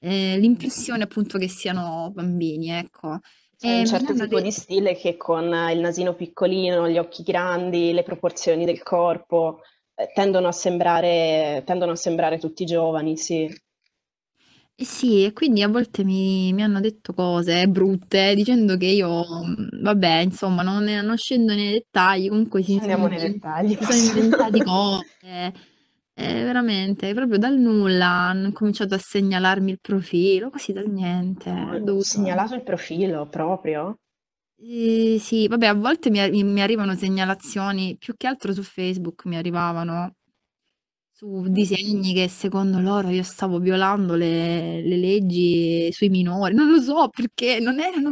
ehm, l'impressione appunto che siano bambini, ecco. C'è un certo tipo de di stile che con il nasino piccolino, gli occhi grandi, le proporzioni del corpo, ehm, tendono a sembrare tendono a sembrare tutti giovani, sì. Eh sì, e quindi a volte mi, mi hanno detto cose brutte dicendo che io, mhmm, vabbè, insomma, non, non scendo nei dettagli, comunque si sono, Andiamo nei inven- dettagli. si sono inventati cose. eh, veramente, proprio dal nulla hanno cominciato a segnalarmi il profilo, così dal niente, ah, eh, ho dovuto... segnalato il profilo proprio? Eh, sì, vabbè, a volte mi, mi arrivano segnalazioni, più che altro su Facebook mi arrivavano, su disegni che secondo loro io stavo violando le, le leggi sui minori, non lo so perché non erano.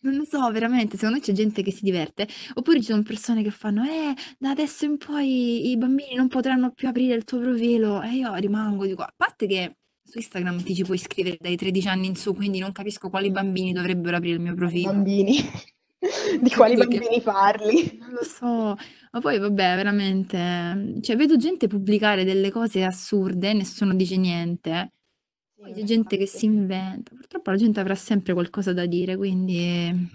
Non... lo so, veramente, secondo me c'è gente che si diverte, oppure ci sono persone che fanno, eh, da adesso in poi i bambini non potranno più aprire il tuo profilo, e io rimango di qua, a parte che su Instagram ti ci puoi scrivere dai 13 anni in su, quindi non capisco quali bambini dovrebbero aprire il mio profilo. Bambini? di quali bambini parli? Non lo so, ma poi vabbè, veramente, cioè vedo gente pubblicare delle cose assurde e nessuno dice niente. Sì, Poi c'è gente che si inventa. Purtroppo la gente avrà sempre qualcosa da dire, quindi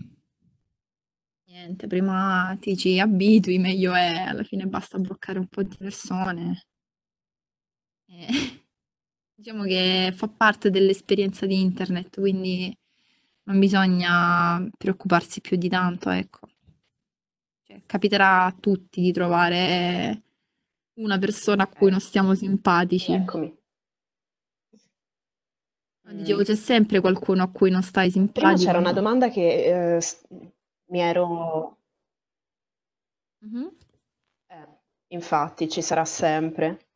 niente, prima ti ci abitui, meglio è. Alla fine basta bloccare un po' di persone. E eh, diciamo che fa parte dell'esperienza di internet, quindi non bisogna preoccuparsi più di tanto, ecco cioè, capiterà a tutti di trovare eh, una persona a cui eh. non stiamo simpatici. Eccomi. Dicevo, c'è sempre qualcuno a cui non stai simpatico. Prima c'era una domanda che eh, mi ero... Mm-hmm. Eh, infatti, ci sarà sempre.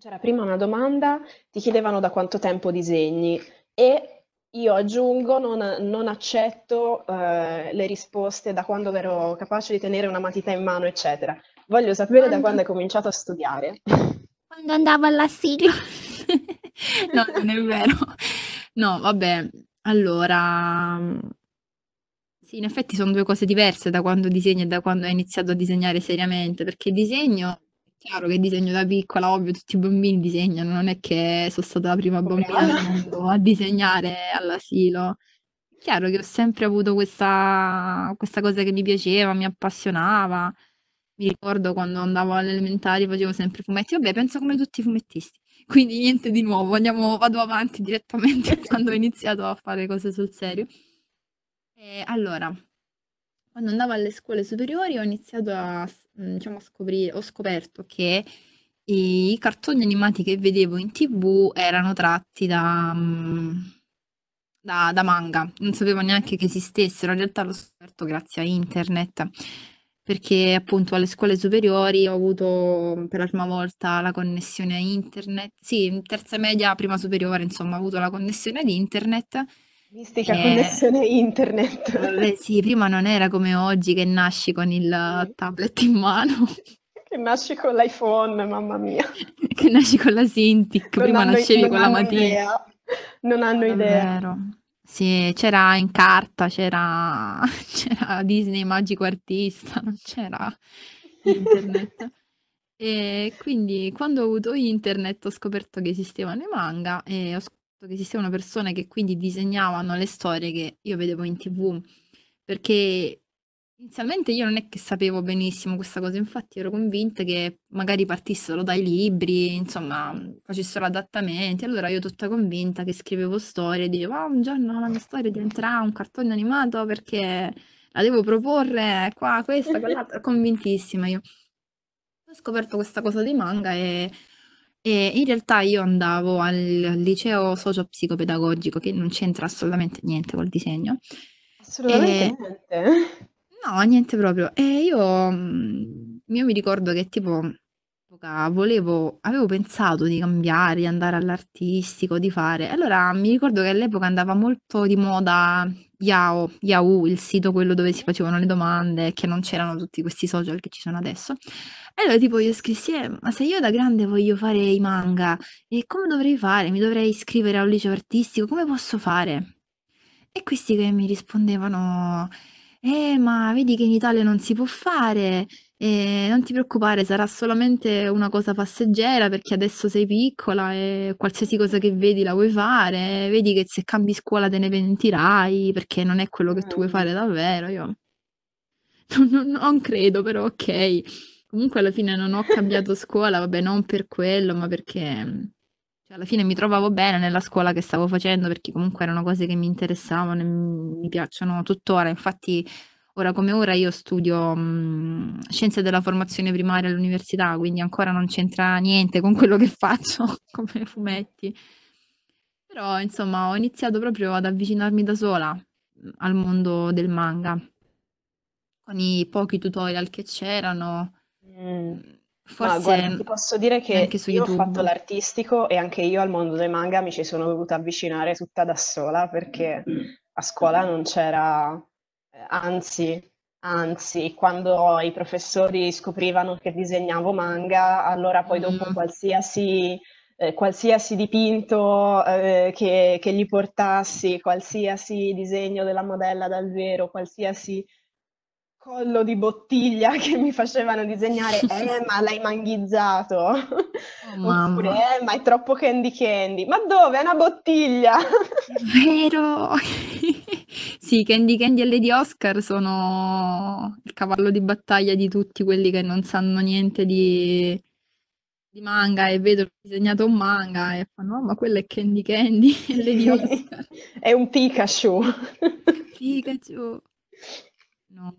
C'era prima una domanda, ti chiedevano da quanto tempo disegni e io aggiungo, non, non accetto eh, le risposte da quando ero capace di tenere una matita in mano, eccetera. Voglio sapere quando... da quando hai cominciato a studiare. Quando andavo all'asilo. no, non è vero. No, vabbè, allora... Sì, in effetti sono due cose diverse da quando disegni e da quando hai iniziato a disegnare seriamente, perché disegno chiaro che disegno da piccola, ovvio, tutti i bambini disegnano, non è che sono stata la prima bambina del mondo a disegnare all'asilo. chiaro che ho sempre avuto questa, questa cosa che mi piaceva, mi appassionava. Mi ricordo quando andavo alle elementari facevo sempre fumetti, vabbè, penso come tutti i fumettisti. Quindi niente di nuovo, andiamo, vado avanti direttamente quando ho iniziato a fare cose sul serio. E allora, quando andavo alle scuole superiori ho iniziato a Mm, diciamo, scoprì, ho scoperto che i cartoni animati che vedevo in tv erano tratti da, mm, da, da, manga, non sapevo neanche che esistessero, in realtà l'ho scoperto grazie a internet, perché appunto alle scuole superiori ho avuto per la prima volta la connessione a internet, sì, in terza media, prima superiore, insomma, ho avuto la connessione ad internet Mistica eh, connessione internet. Vabbè, eh sì, prima non era come oggi che nasci con il tablet in mano. Che nasci con l'iPhone, mamma mia. che nasci con la Sintic, non prima nascevi non con la matita. Idea. Non hanno idea. Vero. Sì, c'era in carta, c'era, c'era Disney Magico Artista, non c'era internet. E quindi quando ho avuto internet ho scoperto che esistevano i manga e ho scoperto che esistevano persone che quindi disegnavano le storie che io vedevo in tv, perché inizialmente io non è che sapevo benissimo questa cosa, infatti ero convinta che magari partissero dai libri, insomma, facessero adattamenti, allora io tutta convinta che scrivevo storie dicevo, ah, un giorno la mia storia diventerà un cartone animato perché la devo proporre qua, questa, quell'altra, convintissima io. Ho scoperto questa cosa dei manga e e in realtà io andavo al liceo socio-psicopedagogico che non c'entra assolutamente niente col disegno. Assolutamente E niente. no, niente proprio. E io, mm, io mi ricordo che tipo all'epoca volevo avevo pensato di cambiare, di andare all'artistico, di fare allora mi ricordo che all'epoca andava molto di moda Yao, Yahoo, il sito quello dove si facevano le domande, che non c'erano tutti questi social che ci sono adesso. E allora tipo io scrissi, eh, ma se io da grande voglio fare i manga, e come dovrei fare? Mi dovrei iscrivere a un liceo artistico? Come posso fare? E questi che mi rispondevano, eh ma vedi che in Italia non si può fare, e non ti preoccupare, sarà solamente una cosa passeggera perché adesso sei piccola e qualsiasi cosa che vedi la vuoi fare. Vedi che se cambi scuola te ne pentirai perché non è quello che tu vuoi mm. fare davvero. Io non, non- non credo, però ok. Comunque alla fine non ho cambiato scuola, vabbè, non per quello, ma perché mm, cioè, alla fine mi trovavo bene nella scuola che stavo facendo perché comunque erano cose che mi interessavano e mi mi piacciono tuttora. Infatti Ora come ora io studio mh, mm, scienze della formazione primaria all'università, quindi ancora non c'entra niente con quello che faccio come fumetti. Però insomma ho iniziato proprio ad avvicinarmi da sola mm, al mondo del manga, con i pochi tutorial che c'erano. Mm. mm forse Ma guarda, ti posso dire che anche su io YouTube. ho fatto l'artistico e anche io al mondo dei manga mi ci sono dovuta avvicinare tutta da sola perché a scuola non c'era anzi, anzi, quando i professori scoprivano che disegnavo manga, allora poi dopo mm. qualsiasi, eh, qualsiasi dipinto eh, che, che, gli portassi, qualsiasi disegno della modella dal vero, qualsiasi collo di bottiglia che mi facevano disegnare, eh ma l'hai manghizzato, oh, oppure eh ma è troppo candy candy, ma dove? È una bottiglia! Vero! sì, Candy Candy e Lady Oscar sono il cavallo di battaglia di tutti quelli che non sanno niente di, di manga e vedono disegnato un manga e fanno, oh, ma quello è Candy Candy e Lady Oscar. è un Pikachu! Pikachu! No,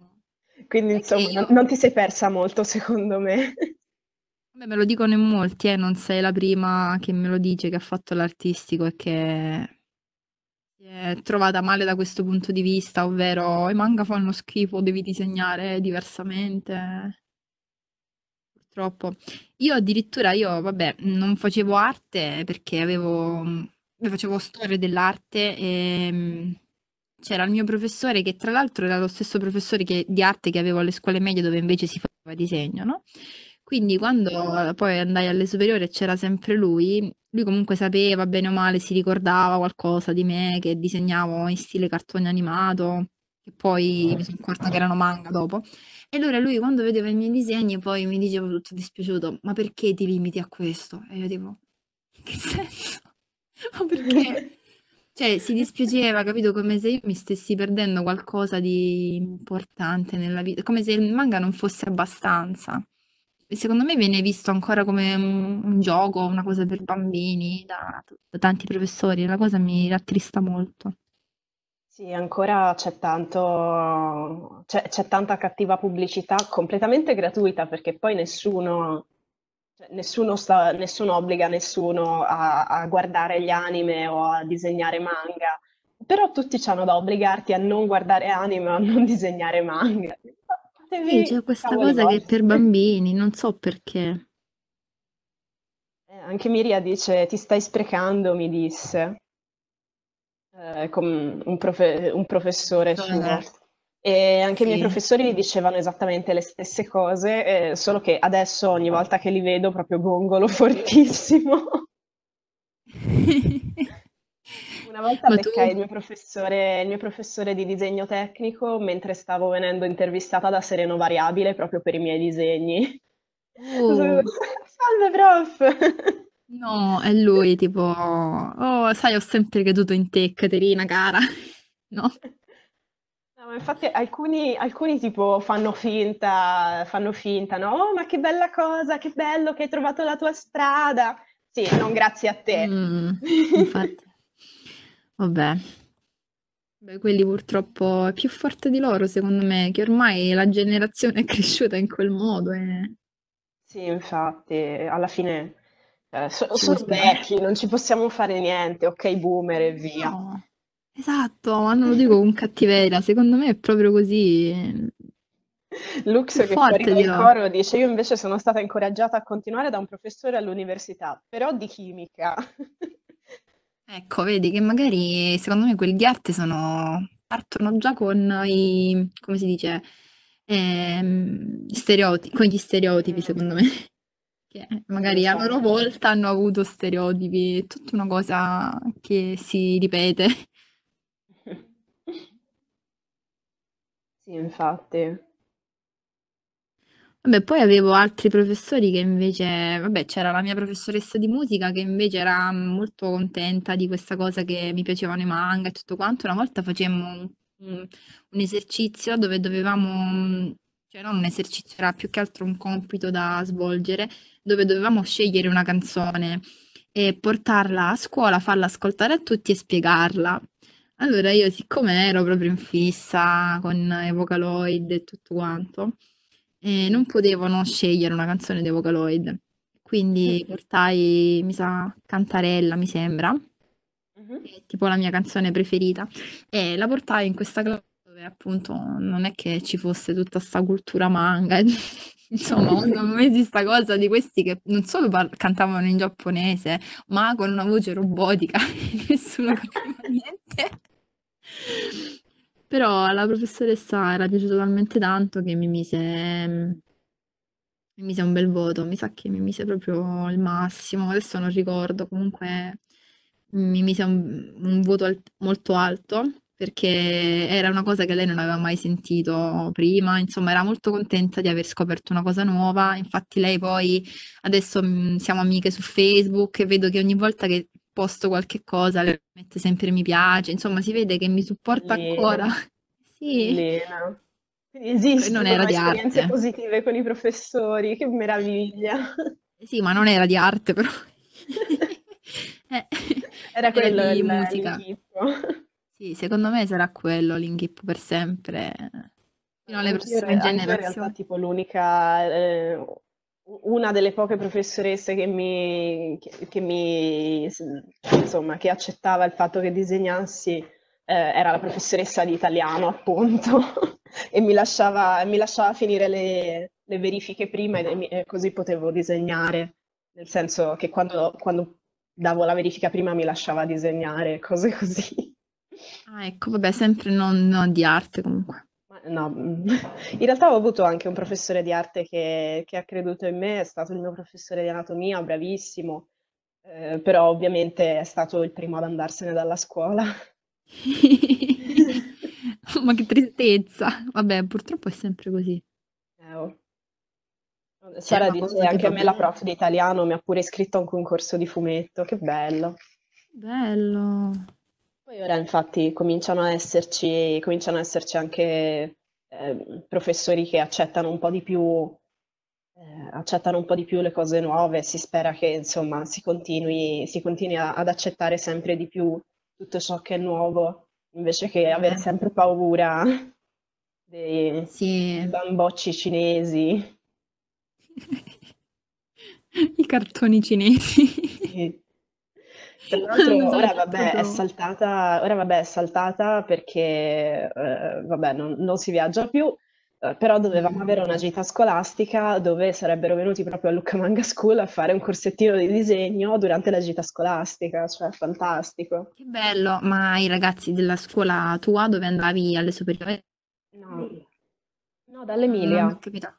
quindi insomma io... non, ti sei persa molto secondo me. Beh, me lo dicono in molti, eh, non sei la prima che me lo dice che ha fatto l'artistico e che si è trovata male da questo punto di vista, ovvero i manga fanno schifo, devi disegnare diversamente. Purtroppo. Io addirittura, io, vabbè, non facevo arte perché avevo, mm, facevo storia dell'arte e mm, c'era il mio professore che tra l'altro era lo stesso professore che, di arte che avevo alle scuole medie dove invece si faceva disegno, no? Quindi quando eh, poi andai alle superiori e c'era sempre lui, lui comunque sapeva bene o male, si ricordava qualcosa di me che disegnavo in stile cartone animato, che poi mi sono accorta che erano manga dopo. E allora lui quando vedeva i miei disegni poi mi diceva tutto dispiaciuto, ma perché ti limiti a questo? E io tipo, in che senso? ma perché? Cioè, si dispiaceva, capito? Come se io mi stessi perdendo qualcosa di importante nella vita, come se il manga non fosse abbastanza. Secondo me viene visto ancora come un, gioco, una cosa per bambini, da, da tanti professori, la cosa mi rattrista molto. Sì, ancora c'è tanto, c'è, c'è tanta cattiva pubblicità completamente gratuita perché poi nessuno cioè, nessuno, sta, nessuno, obbliga nessuno a, a, guardare gli anime o a disegnare manga, però tutti hanno da obbligarti a non guardare anime o a non disegnare manga. Fatevi sì, c'è questa cosa vostri. che è per bambini, non so perché. Eh, anche Miria dice, ti stai sprecando, mi disse, eh, con un, profe- un professore. Sì, e anche sì. i miei professori mi dicevano esattamente le stesse cose, eh, solo che adesso ogni volta che li vedo proprio gongolo fortissimo. Una volta Ma beccai tu... il, mio il, mio professore, di disegno tecnico mentre stavo venendo intervistata da Sereno Variabile proprio per i miei disegni. Uh. Salve prof! No, è lui tipo, oh, sai, ho sempre creduto in te, Caterina, cara. No? infatti alcuni, alcuni, tipo fanno finta, fanno finta, no? Oh, ma che bella cosa, che bello che hai trovato la tua strada. Sì, non grazie a te. Mm, infatti. Vabbè. Beh, quelli purtroppo è più forte di loro, secondo me, che ormai la generazione è cresciuta in quel modo. E... Sì, infatti, alla fine eh, so, sono vecchi, non ci possiamo fare niente, ok boomer e via. No. Esatto, ma non lo dico con cattiveria, secondo me è proprio così. Lux Più che fuori forte, il coro dice io invece sono stata incoraggiata a continuare da un professore all'università, però di chimica. Ecco, vedi che magari secondo me quelli di arte sono, partono già con i, come si dice, ehm, stereotipi, con gli stereotipi, secondo me. Che magari a loro volta hanno avuto stereotipi, è tutta una cosa che si ripete. Sì, infatti. Vabbè, poi avevo altri professori che invece, vabbè, c'era la mia professoressa di musica che invece era molto contenta di questa cosa che mi piacevano i manga e tutto quanto. Una volta facemmo un, un- un esercizio dove dovevamo, cioè non un esercizio, era più che altro un compito da svolgere, dove dovevamo scegliere una canzone e portarla a scuola, farla ascoltare a tutti e spiegarla. Allora io siccome ero proprio in fissa con i Vocaloid e tutto quanto, ehm, non potevo non scegliere una canzone dei Vocaloid. Quindi mm. portai, mi sa, Cantarella, mi sembra, mm-hmm. è tipo la mia canzone preferita, e la portai in questa classe dove appunto non è che ci fosse tutta questa cultura manga, insomma quando misi questa cosa di questi che non solo cantavano in giapponese, ma con una voce robotica, e nessuno capiva niente. Però la professoressa era piaciuta talmente tanto che mi mise, mm, mi mise un bel voto, mi sa che mi mise proprio il massimo, adesso non ricordo, comunque mi mise un, un voto alt- molto alto perché era una cosa che lei non aveva mai sentito prima, insomma era molto contenta di aver scoperto una cosa nuova, infatti lei poi adesso mh, mm, siamo amiche su Facebook e vedo che ogni volta che posto qualche cosa, le mette sempre mi piace, insomma si vede che mi supporta Lena. ancora. Sì. Lena. Quindi esistono esperienze arte. positive con i professori, che meraviglia. Eh sì, ma non era di arte però. eh, era quello di musica. L'inghippo. Sì, secondo me sarà quello l'inghippo per sempre. Fino alle prossime generazioni. In realtà tipo l'unica... Eh, una delle poche professoresse che mi, che, che mi insomma, che accettava il fatto che disegnassi eh, era la professoressa di italiano, appunto, e mi lasciava, mi lasciava finire le, le, verifiche prima e, e così potevo disegnare, nel senso che quando, quando davo la verifica prima mi lasciava disegnare, cose così. Ah, ecco, vabbè, sempre non, non di arte comunque. No, mm, in realtà ho avuto anche un professore di arte che, che ha creduto in me, è stato il mio professore di anatomia, bravissimo, eh, però ovviamente è stato il primo ad andarsene dalla scuola. Ma che tristezza! Vabbè, purtroppo è sempre così. Eh, oh. Sara dice anche a me la prof di italiano mi ha pure iscritto a un concorso di fumetto, che bello. Bello. Poi ora infatti cominciano a esserci, cominciano a esserci anche Ehm, professori che accettano un po' di più eh, accettano un po' di più le cose nuove, si spera che insomma si continui, si continui a, ad accettare sempre di più tutto ciò che è nuovo, invece che eh. avere sempre paura dei sì. bambocci cinesi. I cartoni cinesi. Sì. ora vabbè, è saltata, ora vabbè è saltata perché eh, vabbè, non, non, si viaggia più, eh, però dovevamo avere una gita scolastica dove sarebbero venuti proprio a Lucca Manga School a fare un corsettino di disegno durante la gita scolastica, cioè fantastico. Che bello, ma i ragazzi della scuola tua dove andavi alle superiori? No, no dall'Emilia. Non capito.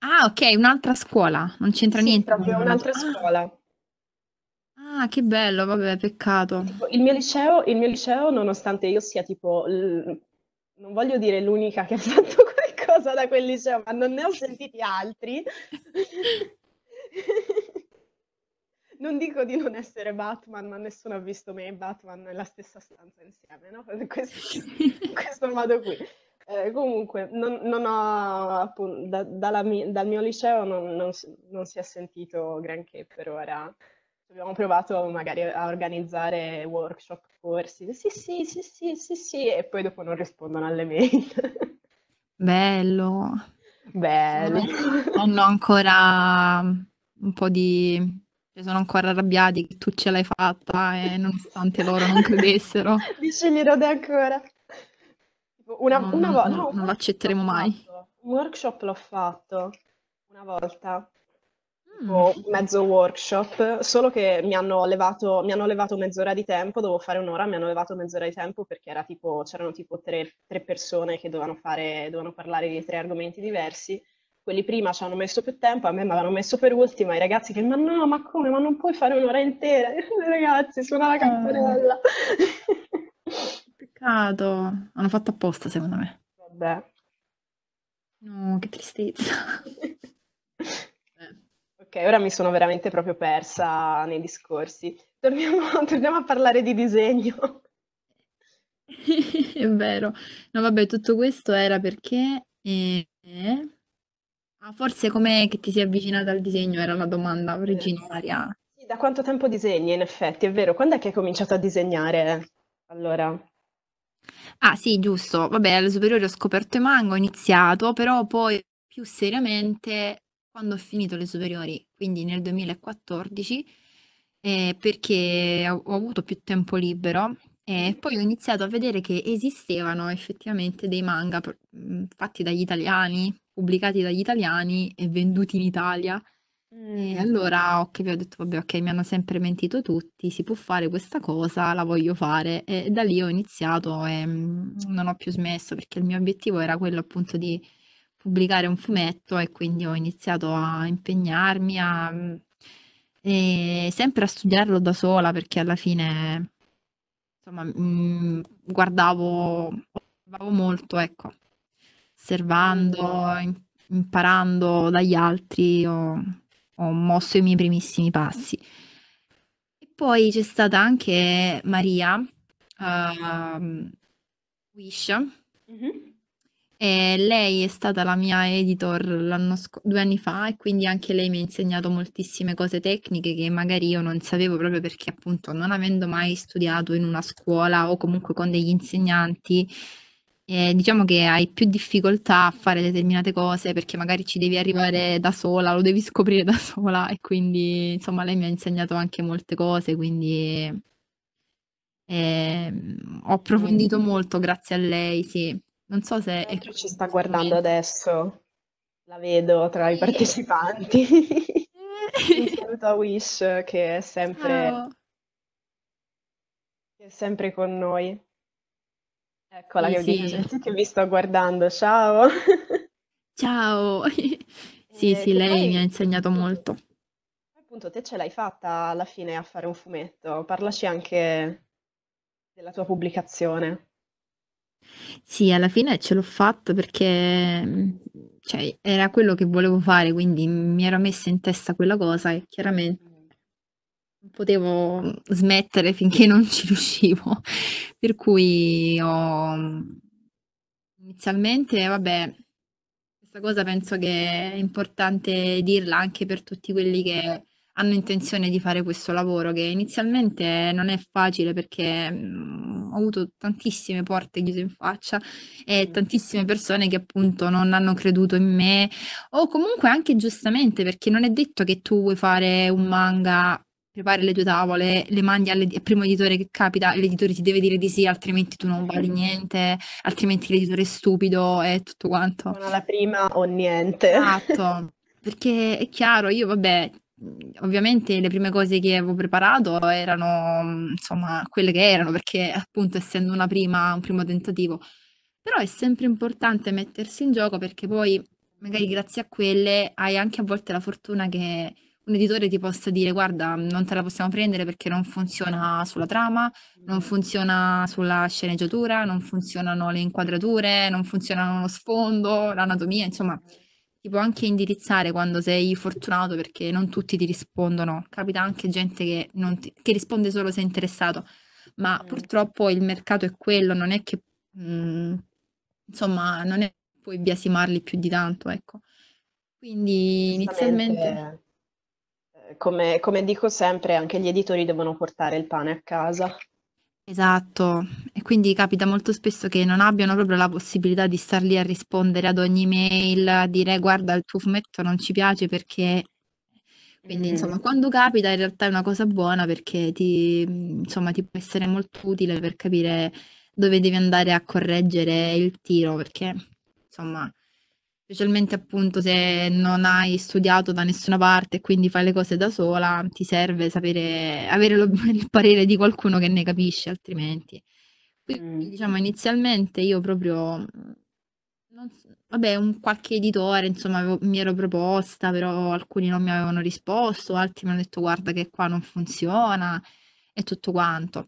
Ah, ok, un'altra scuola, non c'entra sì, niente. Proprio un'altra ah. scuola. Ah, che bello, vabbè, peccato. Il mio liceo, il mio liceo, nonostante io sia tipo, l- non voglio dire l'unica che ha fatto qualcosa da quel liceo, ma non ne ho sentiti altri. non dico di non essere Batman, ma nessuno ha visto me e Batman nella stessa stanza insieme, no? In questo, in questo modo qui. Eh, comunque, non, non ho, appunto, da, dalla, dal mio liceo non, non, non si è sentito granché per ora abbiamo provato magari a organizzare workshop, corsi, sì, sì, sì, sì, sì, sì, e poi dopo non rispondono alle mail. Bello. Bello. Hanno ancora un po' di... Cioè, sono ancora arrabbiati che tu ce l'hai fatta e nonostante loro non credessero. Dici sceglierò da ancora. Una, no, una volta... No, no, non l'accetteremo mai. Un workshop l'ho fatto una volta Mm. mezzo workshop, solo che mi hanno, levato, mi hanno levato mezz'ora di tempo, dovevo fare un'ora, mi hanno levato mezz'ora di tempo perché era tipo, c'erano tipo tre, tre persone che dovevano, fare, dovevano parlare di tre argomenti diversi. Quelli prima ci hanno messo più tempo, a me mi avevano messo per ultima, i ragazzi che ma no, ma come, ma non puoi fare un'ora intera? ragazzi, suona la eh. campanella. Peccato, hanno fatto apposta secondo me. Vabbè. No, che tristezza. ora mi sono veramente proprio persa nei discorsi. Torniamo, torniamo a parlare di disegno. È vero. No, vabbè, tutto questo era perché... Eh, ah, forse com'è che ti sei avvicinata al disegno era la domanda eh, originaria. Sì, da quanto tempo disegni, in effetti, è vero. Quando è che hai cominciato a disegnare? Allora... Ah sì, giusto. Vabbè, alle superiori ho scoperto i manga, ho iniziato, però poi più seriamente quando ho finito le superiori, quindi nel 2014, eh, perché ho, avuto più tempo libero e poi ho iniziato a vedere che esistevano effettivamente dei manga mm, fatti dagli italiani, pubblicati dagli italiani e venduti in Italia. E mm. allora ho capito, ho detto, vabbè, ok, mi hanno sempre mentito tutti, si può fare questa cosa, la voglio fare. E da lì ho iniziato e mm, non ho più smesso perché il mio obiettivo era quello appunto di pubblicare un fumetto e quindi ho iniziato a impegnarmi a, e sempre a studiarlo da sola perché alla fine insomma, mh, mm, guardavo, guardavo molto, ecco, osservando, imparando dagli altri ho, ho mosso i miei primissimi passi. E poi c'è stata anche Maria, uh, Wish, mm-hmm. E lei è stata la mia editor due anni fa e quindi anche lei mi ha insegnato moltissime cose tecniche che magari io non sapevo proprio perché appunto non avendo mai studiato in una scuola o comunque con degli insegnanti, eh, diciamo che hai più difficoltà a fare determinate cose perché magari ci devi arrivare da sola, lo devi scoprire da sola e quindi insomma lei mi ha insegnato anche molte cose, quindi eh, ho approfondito molto grazie a lei, sì. Non so se... È... Ci sta guardando adesso, la vedo tra i partecipanti. Un saluto a Wish che è sempre... Ciao. Che è sempre con noi. Eccola eh, che, sì. che vi sto guardando, ciao! Ciao! sì, eh, sì, lei poi... mi ha insegnato molto. Appunto, te ce l'hai fatta alla fine a fare un fumetto, parlaci anche della tua pubblicazione. Sì, alla fine ce l'ho fatta perché, mm, cioè era quello che volevo fare, quindi mi ero messa in testa quella cosa e chiaramente non potevo, mm, smettere finché non ci riuscivo. Per cui ho mm, inizialmente vabbè, questa cosa penso che è importante dirla anche per tutti quelli che hanno intenzione di fare questo lavoro che inizialmente non è facile perché mh, mm, ho avuto tantissime porte chiuse in faccia e mm. tantissime persone che appunto non hanno creduto in me o comunque anche giustamente perché non è detto che tu vuoi fare un manga prepari le tue tavole, le mandi al primo editore che capita, l'editore ti deve dire di sì, altrimenti tu non vali mm. niente, altrimenti l'editore è stupido e tutto quanto. Non alla prima o niente. Esatto, perché è chiaro, io vabbè, Mhmm, ovviamente le prime cose che avevo preparato erano mhmm, insomma quelle che erano, perché appunto essendo una prima, un primo tentativo. Però è sempre importante mettersi in gioco perché poi magari grazie a quelle hai anche a volte la fortuna che un editore ti possa dire guarda non te la possiamo prendere perché non funziona sulla trama, non funziona sulla sceneggiatura, non funzionano le inquadrature, non funzionano lo sfondo, l'anatomia, insomma ti può anche indirizzare quando sei fortunato perché non tutti ti rispondono, capita anche gente che, ti, che risponde solo se è interessato, ma mm. purtroppo il mercato è quello, non è che mh, mm, insomma non è puoi biasimarli più di tanto, ecco. Quindi inizialmente... Eh, come, come dico sempre, anche gli editori devono portare il pane a casa. Esatto, e quindi capita molto spesso che non abbiano proprio la possibilità di star lì a rispondere ad ogni mail, a dire guarda il tuo fumetto non ci piace perché... Quindi mm. insomma quando capita in realtà è una cosa buona perché ti, insomma, ti può essere molto utile per capire dove devi andare a correggere il tiro perché insomma specialmente appunto se non hai studiato da nessuna parte e quindi fai le cose da sola, ti serve sapere, avere lo, il parere di qualcuno che ne capisce, altrimenti. Quindi, mm. diciamo, inizialmente io proprio, non, vabbè, un qualche editore, insomma, avevo, mi ero proposta, però alcuni non mi avevano risposto, altri mi hanno detto guarda che qua non funziona e tutto quanto.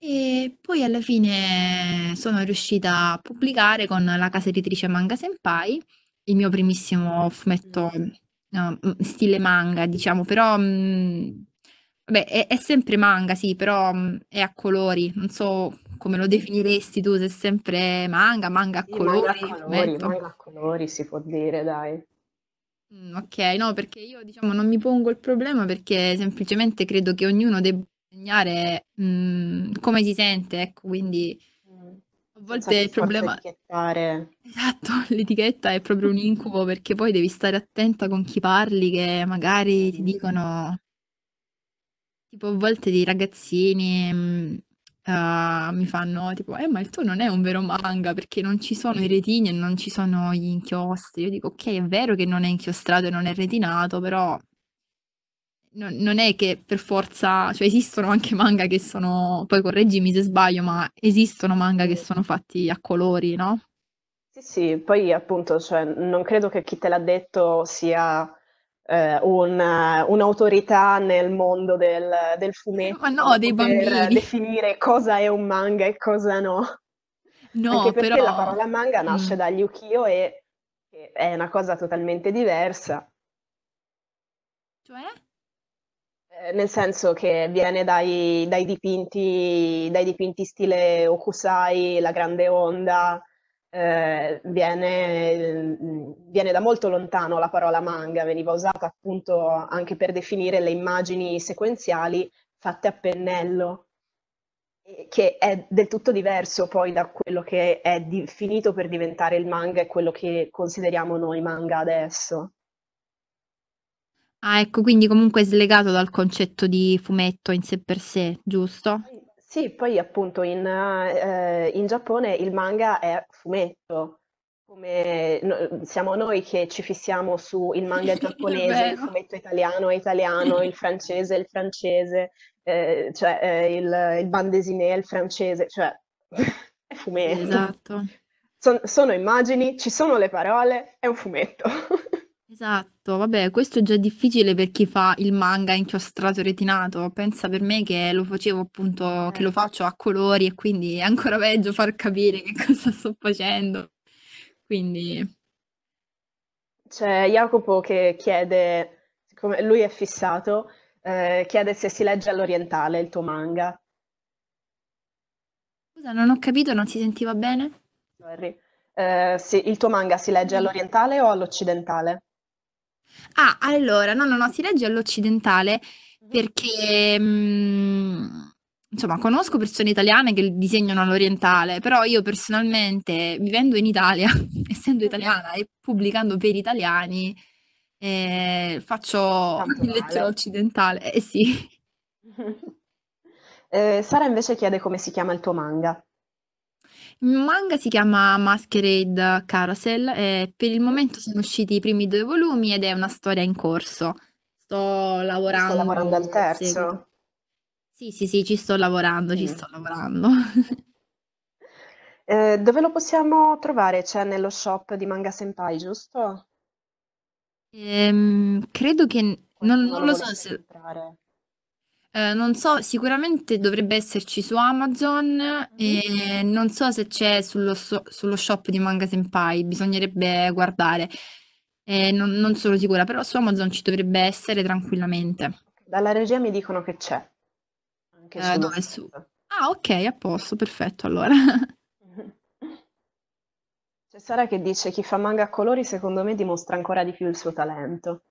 E poi alla fine sono riuscita a pubblicare con la casa editrice Manga Senpai il mio primissimo fumetto no, mm, stile manga, diciamo, però mh, mm, vabbè, è, è, sempre manga, sì, però mh, mm, è a colori, non so come lo definiresti tu, se è sempre manga, manga a sì, colori. Manga a colori, manga a colori si può dire, dai. Mm, ok, no, perché io diciamo non mi pongo il problema perché semplicemente credo che ognuno debba insegnare mm, come si sente, ecco, quindi mm. a volte il problema... Esatto, l'etichetta è proprio un incubo perché poi devi stare attenta con chi parli che magari ti mm. dicono, tipo a volte dei ragazzini mh, ah, uh, mi fanno tipo, eh ma il tuo non è un vero manga perché non ci sono i retini e non ci sono gli inchiostri. Io dico, ok, è vero che non è inchiostrato e non è retinato, però non, non è che per forza, cioè esistono anche manga che sono, poi correggimi se sbaglio, ma esistono manga che sono fatti a colori, no? Sì, sì, poi appunto, cioè, non credo che chi te l'ha detto sia eh, un, un'autorità nel mondo del, del fumetto ma no, dei bambini. Per definire cosa è un manga e cosa no. No, Anche perché però... la parola manga nasce mm. da Yukio e è una cosa totalmente diversa. Cioè? Eh, nel senso che viene dai, dai, dipinti, dai dipinti stile Okusai, La Grande Onda, eh, viene, mm, viene, da molto lontano la parola manga, veniva usata appunto anche per definire le immagini sequenziali fatte a pennello, che è del tutto diverso poi da quello che è di, finito per diventare il manga e quello che consideriamo noi manga adesso. Ah, ecco, quindi comunque è slegato dal concetto di fumetto in sé per sé, giusto? Sì, poi appunto in, eh, in Giappone il manga è fumetto, come no- siamo noi che ci fissiamo su il manga giapponese, il fumetto italiano è italiano, il francese è il francese, eh, cioè eh, il, il Bandesinè è il francese, cioè è fumetto. Esatto. Son- sono immagini, ci sono le parole, è un fumetto. Esatto, vabbè, questo è già difficile per chi fa il manga inchiostrato e retinato. Pensa per me che lo facevo appunto, che lo eh. faccio a colori e quindi è ancora peggio far capire che cosa sto facendo. Quindi, C'è Jacopo che chiede, siccome lui è fissato, eh, chiede se si legge all'orientale il tuo manga. scusa, non ho capito, non si sentiva bene? Sorry. Eh, sì, il tuo manga si legge mm. all'orientale o all'occidentale? Ah, allora, no, no, no, si legge all'occidentale mhm. perché, mh, mm, insomma, conosco persone italiane che disegnano all'orientale, però io personalmente, vivendo in Italia, essendo mhm. italiana e pubblicando per italiani, eh, faccio Tanto il lettura occidentale. Eh sì. Eh, Sara invece chiede come si chiama il tuo manga. Il manga si chiama Masquerade Carousel e per il momento sono usciti i primi due volumi ed è una storia in corso. Sto lavorando. Sto lavorando al terzo. Sì, sì, sì, ci sto lavorando, ci mm. sto lavorando. Eh, dove lo possiamo trovare? C'è nello shop di Manga Senpai, giusto? Ehm, credo che non, non lo, so se... Comprare. Eh, non so, sicuramente dovrebbe esserci su Amazon e non so se c'è sullo, sullo shop di Manga Senpai, bisognerebbe guardare. Eh, non, non sono sicura, però su Amazon ci dovrebbe essere tranquillamente. Dalla regia mi dicono che c'è. Anche Eh, no, su. Ah, ok, a posto, perfetto allora. C'è Sara che dice chi fa manga a colori secondo me dimostra ancora di più il suo talento.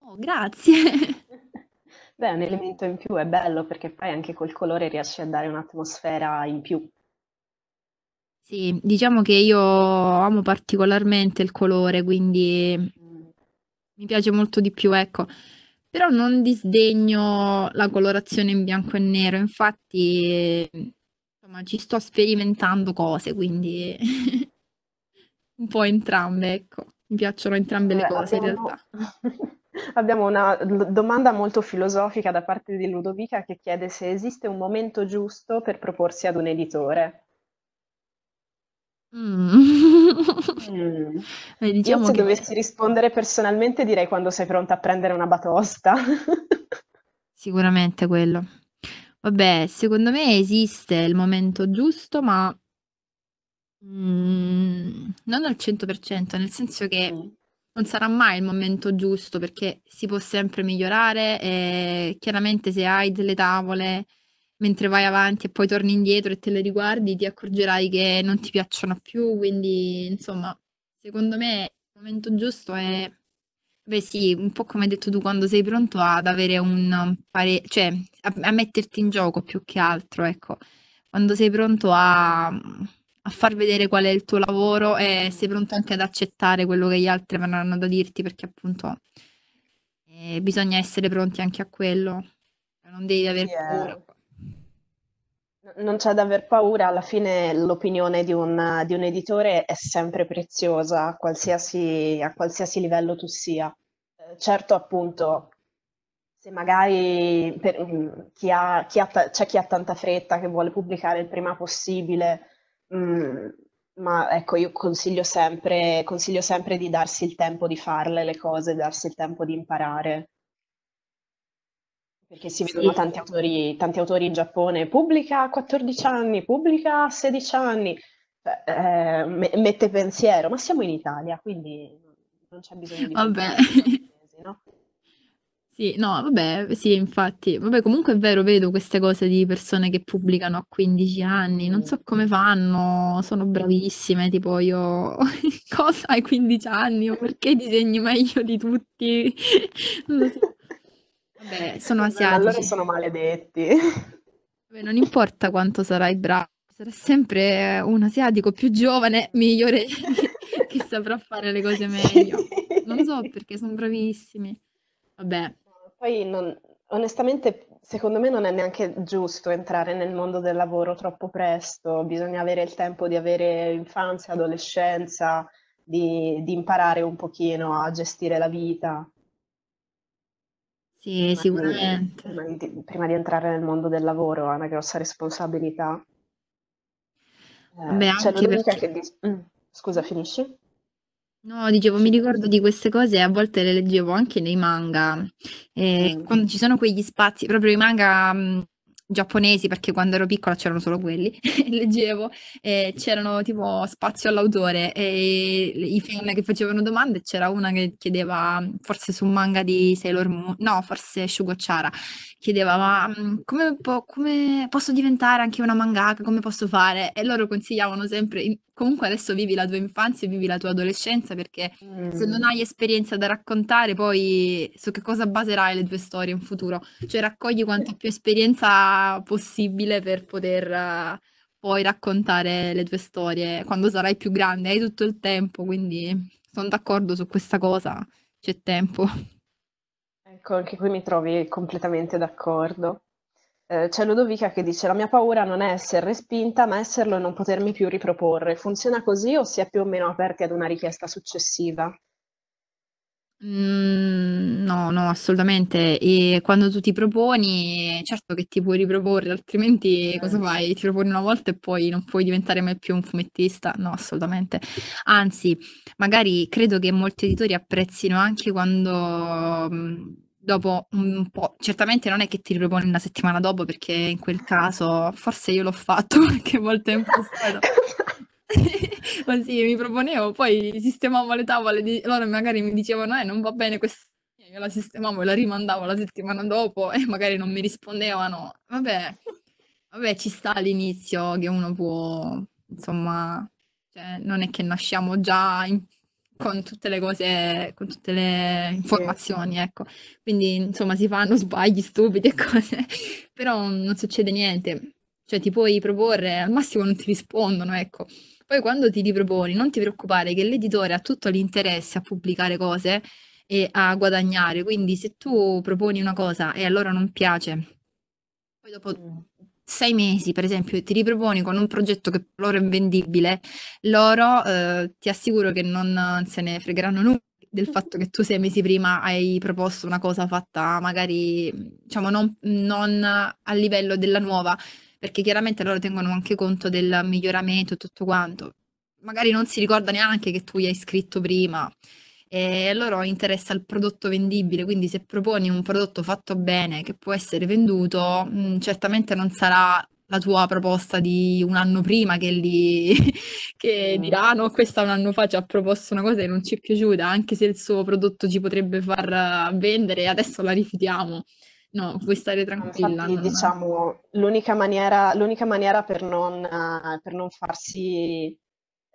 Oh, grazie. Beh, un elemento in più è bello perché poi anche col colore riesci a dare un'atmosfera in più. Sì, diciamo che io amo particolarmente il colore, quindi mi piace molto di più, ecco. Però non disdegno la colorazione in bianco e nero, infatti insomma, ci sto sperimentando cose, quindi un po' entrambe, ecco. Mi piacciono entrambe le Beh, cose abbiamo... in realtà. Abbiamo una domanda molto filosofica da parte di Ludovica che chiede se esiste un momento giusto per proporsi ad un editore. Mm. Mm. diciamo se che... dovessi rispondere personalmente direi quando sei pronta a prendere una batosta. Sicuramente quello. Vabbè, secondo me esiste il momento giusto, ma mm, non al 100%, nel senso che mm non sarà mai il momento giusto perché si può sempre migliorare e chiaramente se hai delle tavole mentre vai avanti e poi torni indietro e te le riguardi ti accorgerai che non ti piacciono più, quindi insomma, secondo me il momento giusto è Beh sì, un po' come hai detto tu quando sei pronto ad avere un pare, cioè a, a metterti in gioco più che altro, ecco. Quando sei pronto a a far vedere qual è il tuo lavoro e sei pronto anche ad accettare quello che gli altri avranno da dirti perché appunto eh, bisogna essere pronti anche a quello, non devi aver yeah. paura. Non c'è da aver paura, alla fine l'opinione di un, di un editore è sempre preziosa a qualsiasi, a qualsiasi livello tu sia. Eh, certo, appunto, se magari per, mm, chi ha, chi ha, c'è chi ha tanta fretta, che vuole pubblicare il prima possibile, Mm, ma ecco, io consiglio sempre, consiglio sempre di darsi il tempo di farle le cose, darsi il tempo di imparare. Perché si vedono sì. tanti, autori, tanti autori in Giappone, pubblica a 14 anni, pubblica a 16 anni, cioè, eh, mette pensiero, ma siamo in Italia, quindi non c'è bisogno di... Vabbè, Sì, no, vabbè, sì, infatti, vabbè, comunque è vero, vedo queste cose di persone che pubblicano a 15 anni, non so come fanno, sono bravissime, tipo io, cosa hai 15 anni o perché disegni meglio di tutti? Non lo so. Vabbè, sono Allora asiatici. sono maledetti. Vabbè, non importa quanto sarai bravo, sarà sempre un asiatico più giovane, migliore, che, che saprà fare le cose meglio. Non so perché sono bravissimi. Vabbè, poi non, onestamente secondo me non è neanche giusto entrare nel mondo del lavoro troppo presto, bisogna avere il tempo di avere infanzia, adolescenza, di, di imparare un pochino a gestire la vita. Sì, sicuramente. Prima di, prima di entrare nel mondo del lavoro è una grossa responsabilità. Beh, c'è cioè, anche perché... Che... Mm, scusa, finisci? No, dicevo, mi ricordo di queste cose e a volte le leggevo anche nei manga. E mm. quando ci sono quegli spazi, proprio i manga mh, mm, giapponesi, perché quando ero piccola c'erano solo quelli, leggevo, e c'erano tipo spazio all'autore e i fan che facevano domande, c'era una che chiedeva, mm, forse su un manga di Sailor Moon, no, forse Shugochara, chiedeva, ma mh, come, po- come posso diventare anche una mangaka, come posso fare? E loro consigliavano sempre, in- comunque adesso vivi la tua infanzia, e vivi la tua adolescenza, perché mm. se non hai esperienza da raccontare, poi su che cosa baserai le tue storie in futuro? Cioè raccogli quanta più esperienza possibile per poter uh, poi raccontare le tue storie quando sarai più grande, hai tutto il tempo, quindi sono d'accordo su questa cosa, c'è tempo. Ecco, anche qui mi trovi completamente d'accordo. Eh, c'è Ludovica che dice la mia paura non è essere respinta, ma esserlo e non potermi più riproporre. Funziona così o si è più o meno aperti ad una richiesta successiva? Mm, no, no, assolutamente. E quando tu ti proponi, certo che ti puoi riproporre, altrimenti eh. cosa fai? Ti proponi una volta e poi non puoi diventare mai più un fumettista? No, assolutamente. Anzi, magari credo che molti editori apprezzino anche quando mm, dopo un po', certamente non è che ti riproponi una settimana dopo perché in quel caso forse io l'ho fatto qualche volta in passato. Ma sì, mi proponevo, poi sistemavo le tavole, di... loro magari mi dicevano eh non va bene questa, io la sistemavo e la rimandavo la settimana dopo e magari non mi rispondevano. Vabbè, vabbè ci sta all'inizio che uno può, insomma, cioè, non è che nasciamo già in con tutte le cose, con tutte le informazioni, ecco. Quindi, insomma, si fanno sbagli stupidi e cose, però non succede niente. Cioè, ti puoi proporre, al massimo non ti rispondono, ecco. Poi quando ti riproponi, non ti preoccupare che l'editore ha tutto l'interesse a pubblicare cose e a guadagnare, quindi se tu proponi una cosa e allora non piace, poi dopo mm sei mesi, per esempio, ti riproponi con un progetto che per loro è vendibile, loro eh, ti assicuro che non se ne fregheranno nulla del fatto che tu sei mesi prima hai proposto una cosa fatta magari diciamo non, non a livello della nuova perché chiaramente loro tengono anche conto del miglioramento e tutto quanto magari non si ricorda neanche che tu gli hai scritto prima e loro interessa il prodotto vendibile, quindi se proponi un prodotto fatto bene che può essere venduto, mh, mm, certamente non sarà la tua proposta di un anno prima che, li, che dirà ah, no, questa un anno fa ci ha proposto una cosa che non ci è piaciuta, anche se il suo prodotto ci potrebbe far vendere, e adesso la rifiutiamo. No, puoi stare tranquilla. Infatti, diciamo, no. L'unica, maniera, l'unica maniera, per non, per non farsi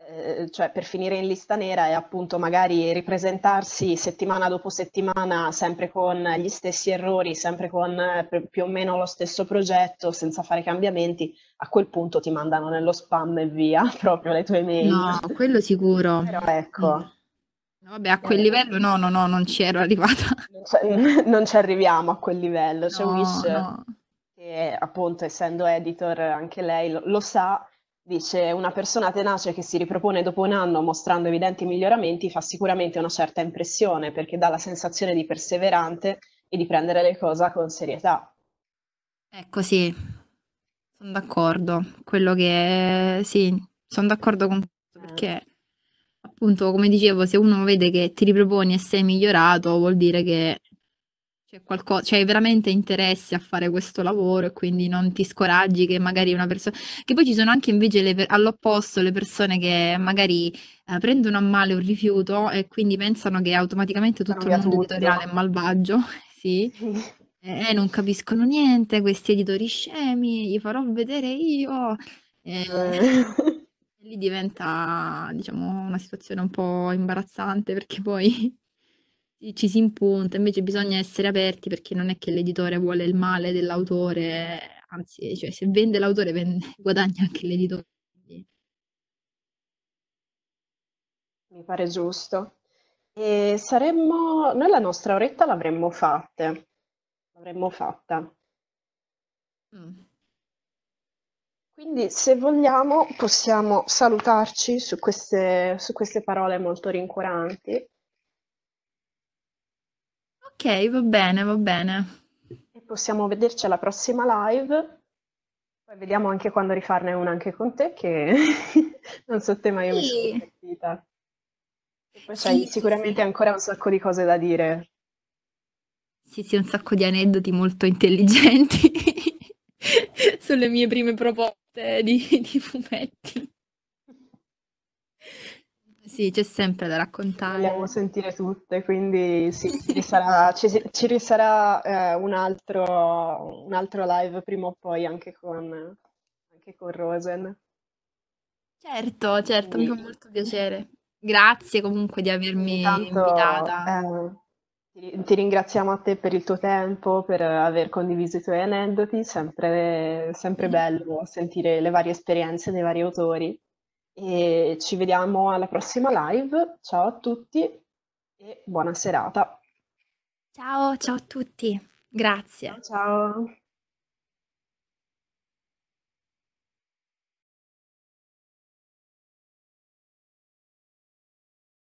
eh, cioè per finire in lista nera e appunto magari ripresentarsi settimana dopo settimana sempre con gli stessi errori, sempre con eh, più o meno lo stesso progetto, senza fare cambiamenti, a quel punto ti mandano nello spam e via proprio le tue mail. No, quello sicuro. Però ecco. Mm. Vabbè, a quel livello no, no, no, non ci ero arrivata. Non ci arriviamo a quel livello. C'è no, Wish no. che appunto essendo editor anche lei lo, lo sa Dice una persona tenace che si ripropone dopo un anno mostrando evidenti miglioramenti fa sicuramente una certa impressione perché dà la sensazione di perseverante e di prendere le cose con serietà. Ecco sì, sono d'accordo. Quello che è... sì, sono d'accordo con questo eh. perché appunto come dicevo se uno vede che ti riproponi e sei migliorato vuol dire che c'è qualcosa, cioè hai veramente interesse a fare questo lavoro e quindi non ti scoraggi che magari una persona, che poi ci sono anche invece le, all'opposto le persone che magari eh, prendono a male un rifiuto e quindi pensano che automaticamente tutto il mondo editoriale esatto. è malvagio, sì. sì. non capiscono niente, questi editori scemi, gli farò vedere io. Eh, lì diventa, diciamo, una situazione un po' imbarazzante perché poi ci si impunta, invece bisogna essere aperti perché non è che l'editore vuole il male dell'autore, anzi, cioè, se vende l'autore vende, guadagna anche l'editore. Mi pare giusto. E saremmo, noi la nostra oretta l'avremmo fatta, l'avremmo fatta. Mm. Quindi se vogliamo possiamo salutarci su queste, su queste parole molto rincuoranti Ok, va bene, va bene. E possiamo vederci alla prossima live. Poi vediamo anche quando rifarne una anche con te, che non so te, ma io sì. mi sono divertita. poi sì, c'hai sicuramente sì. ancora un sacco di cose da dire. Sì, sì, un sacco di aneddoti molto intelligenti sulle mie prime proposte di, di fumetti sì, c'è sempre da raccontare. Vogliamo sentire tutte, quindi sì, ci risarà, ci, ci risarà eh, un, altro, un, altro, live prima o poi anche con, anche con Rosen. Certo, certo, quindi... mi fa molto piacere. Grazie comunque di avermi Intanto, invitata. Eh... Ti ringraziamo a te per il tuo tempo, per aver condiviso i tuoi aneddoti, sempre, sempre bello sentire le varie esperienze dei vari autori e ci vediamo alla prossima live. Ciao a tutti e buona serata. Ciao, ciao a tutti. Grazie. Ciao. ciao.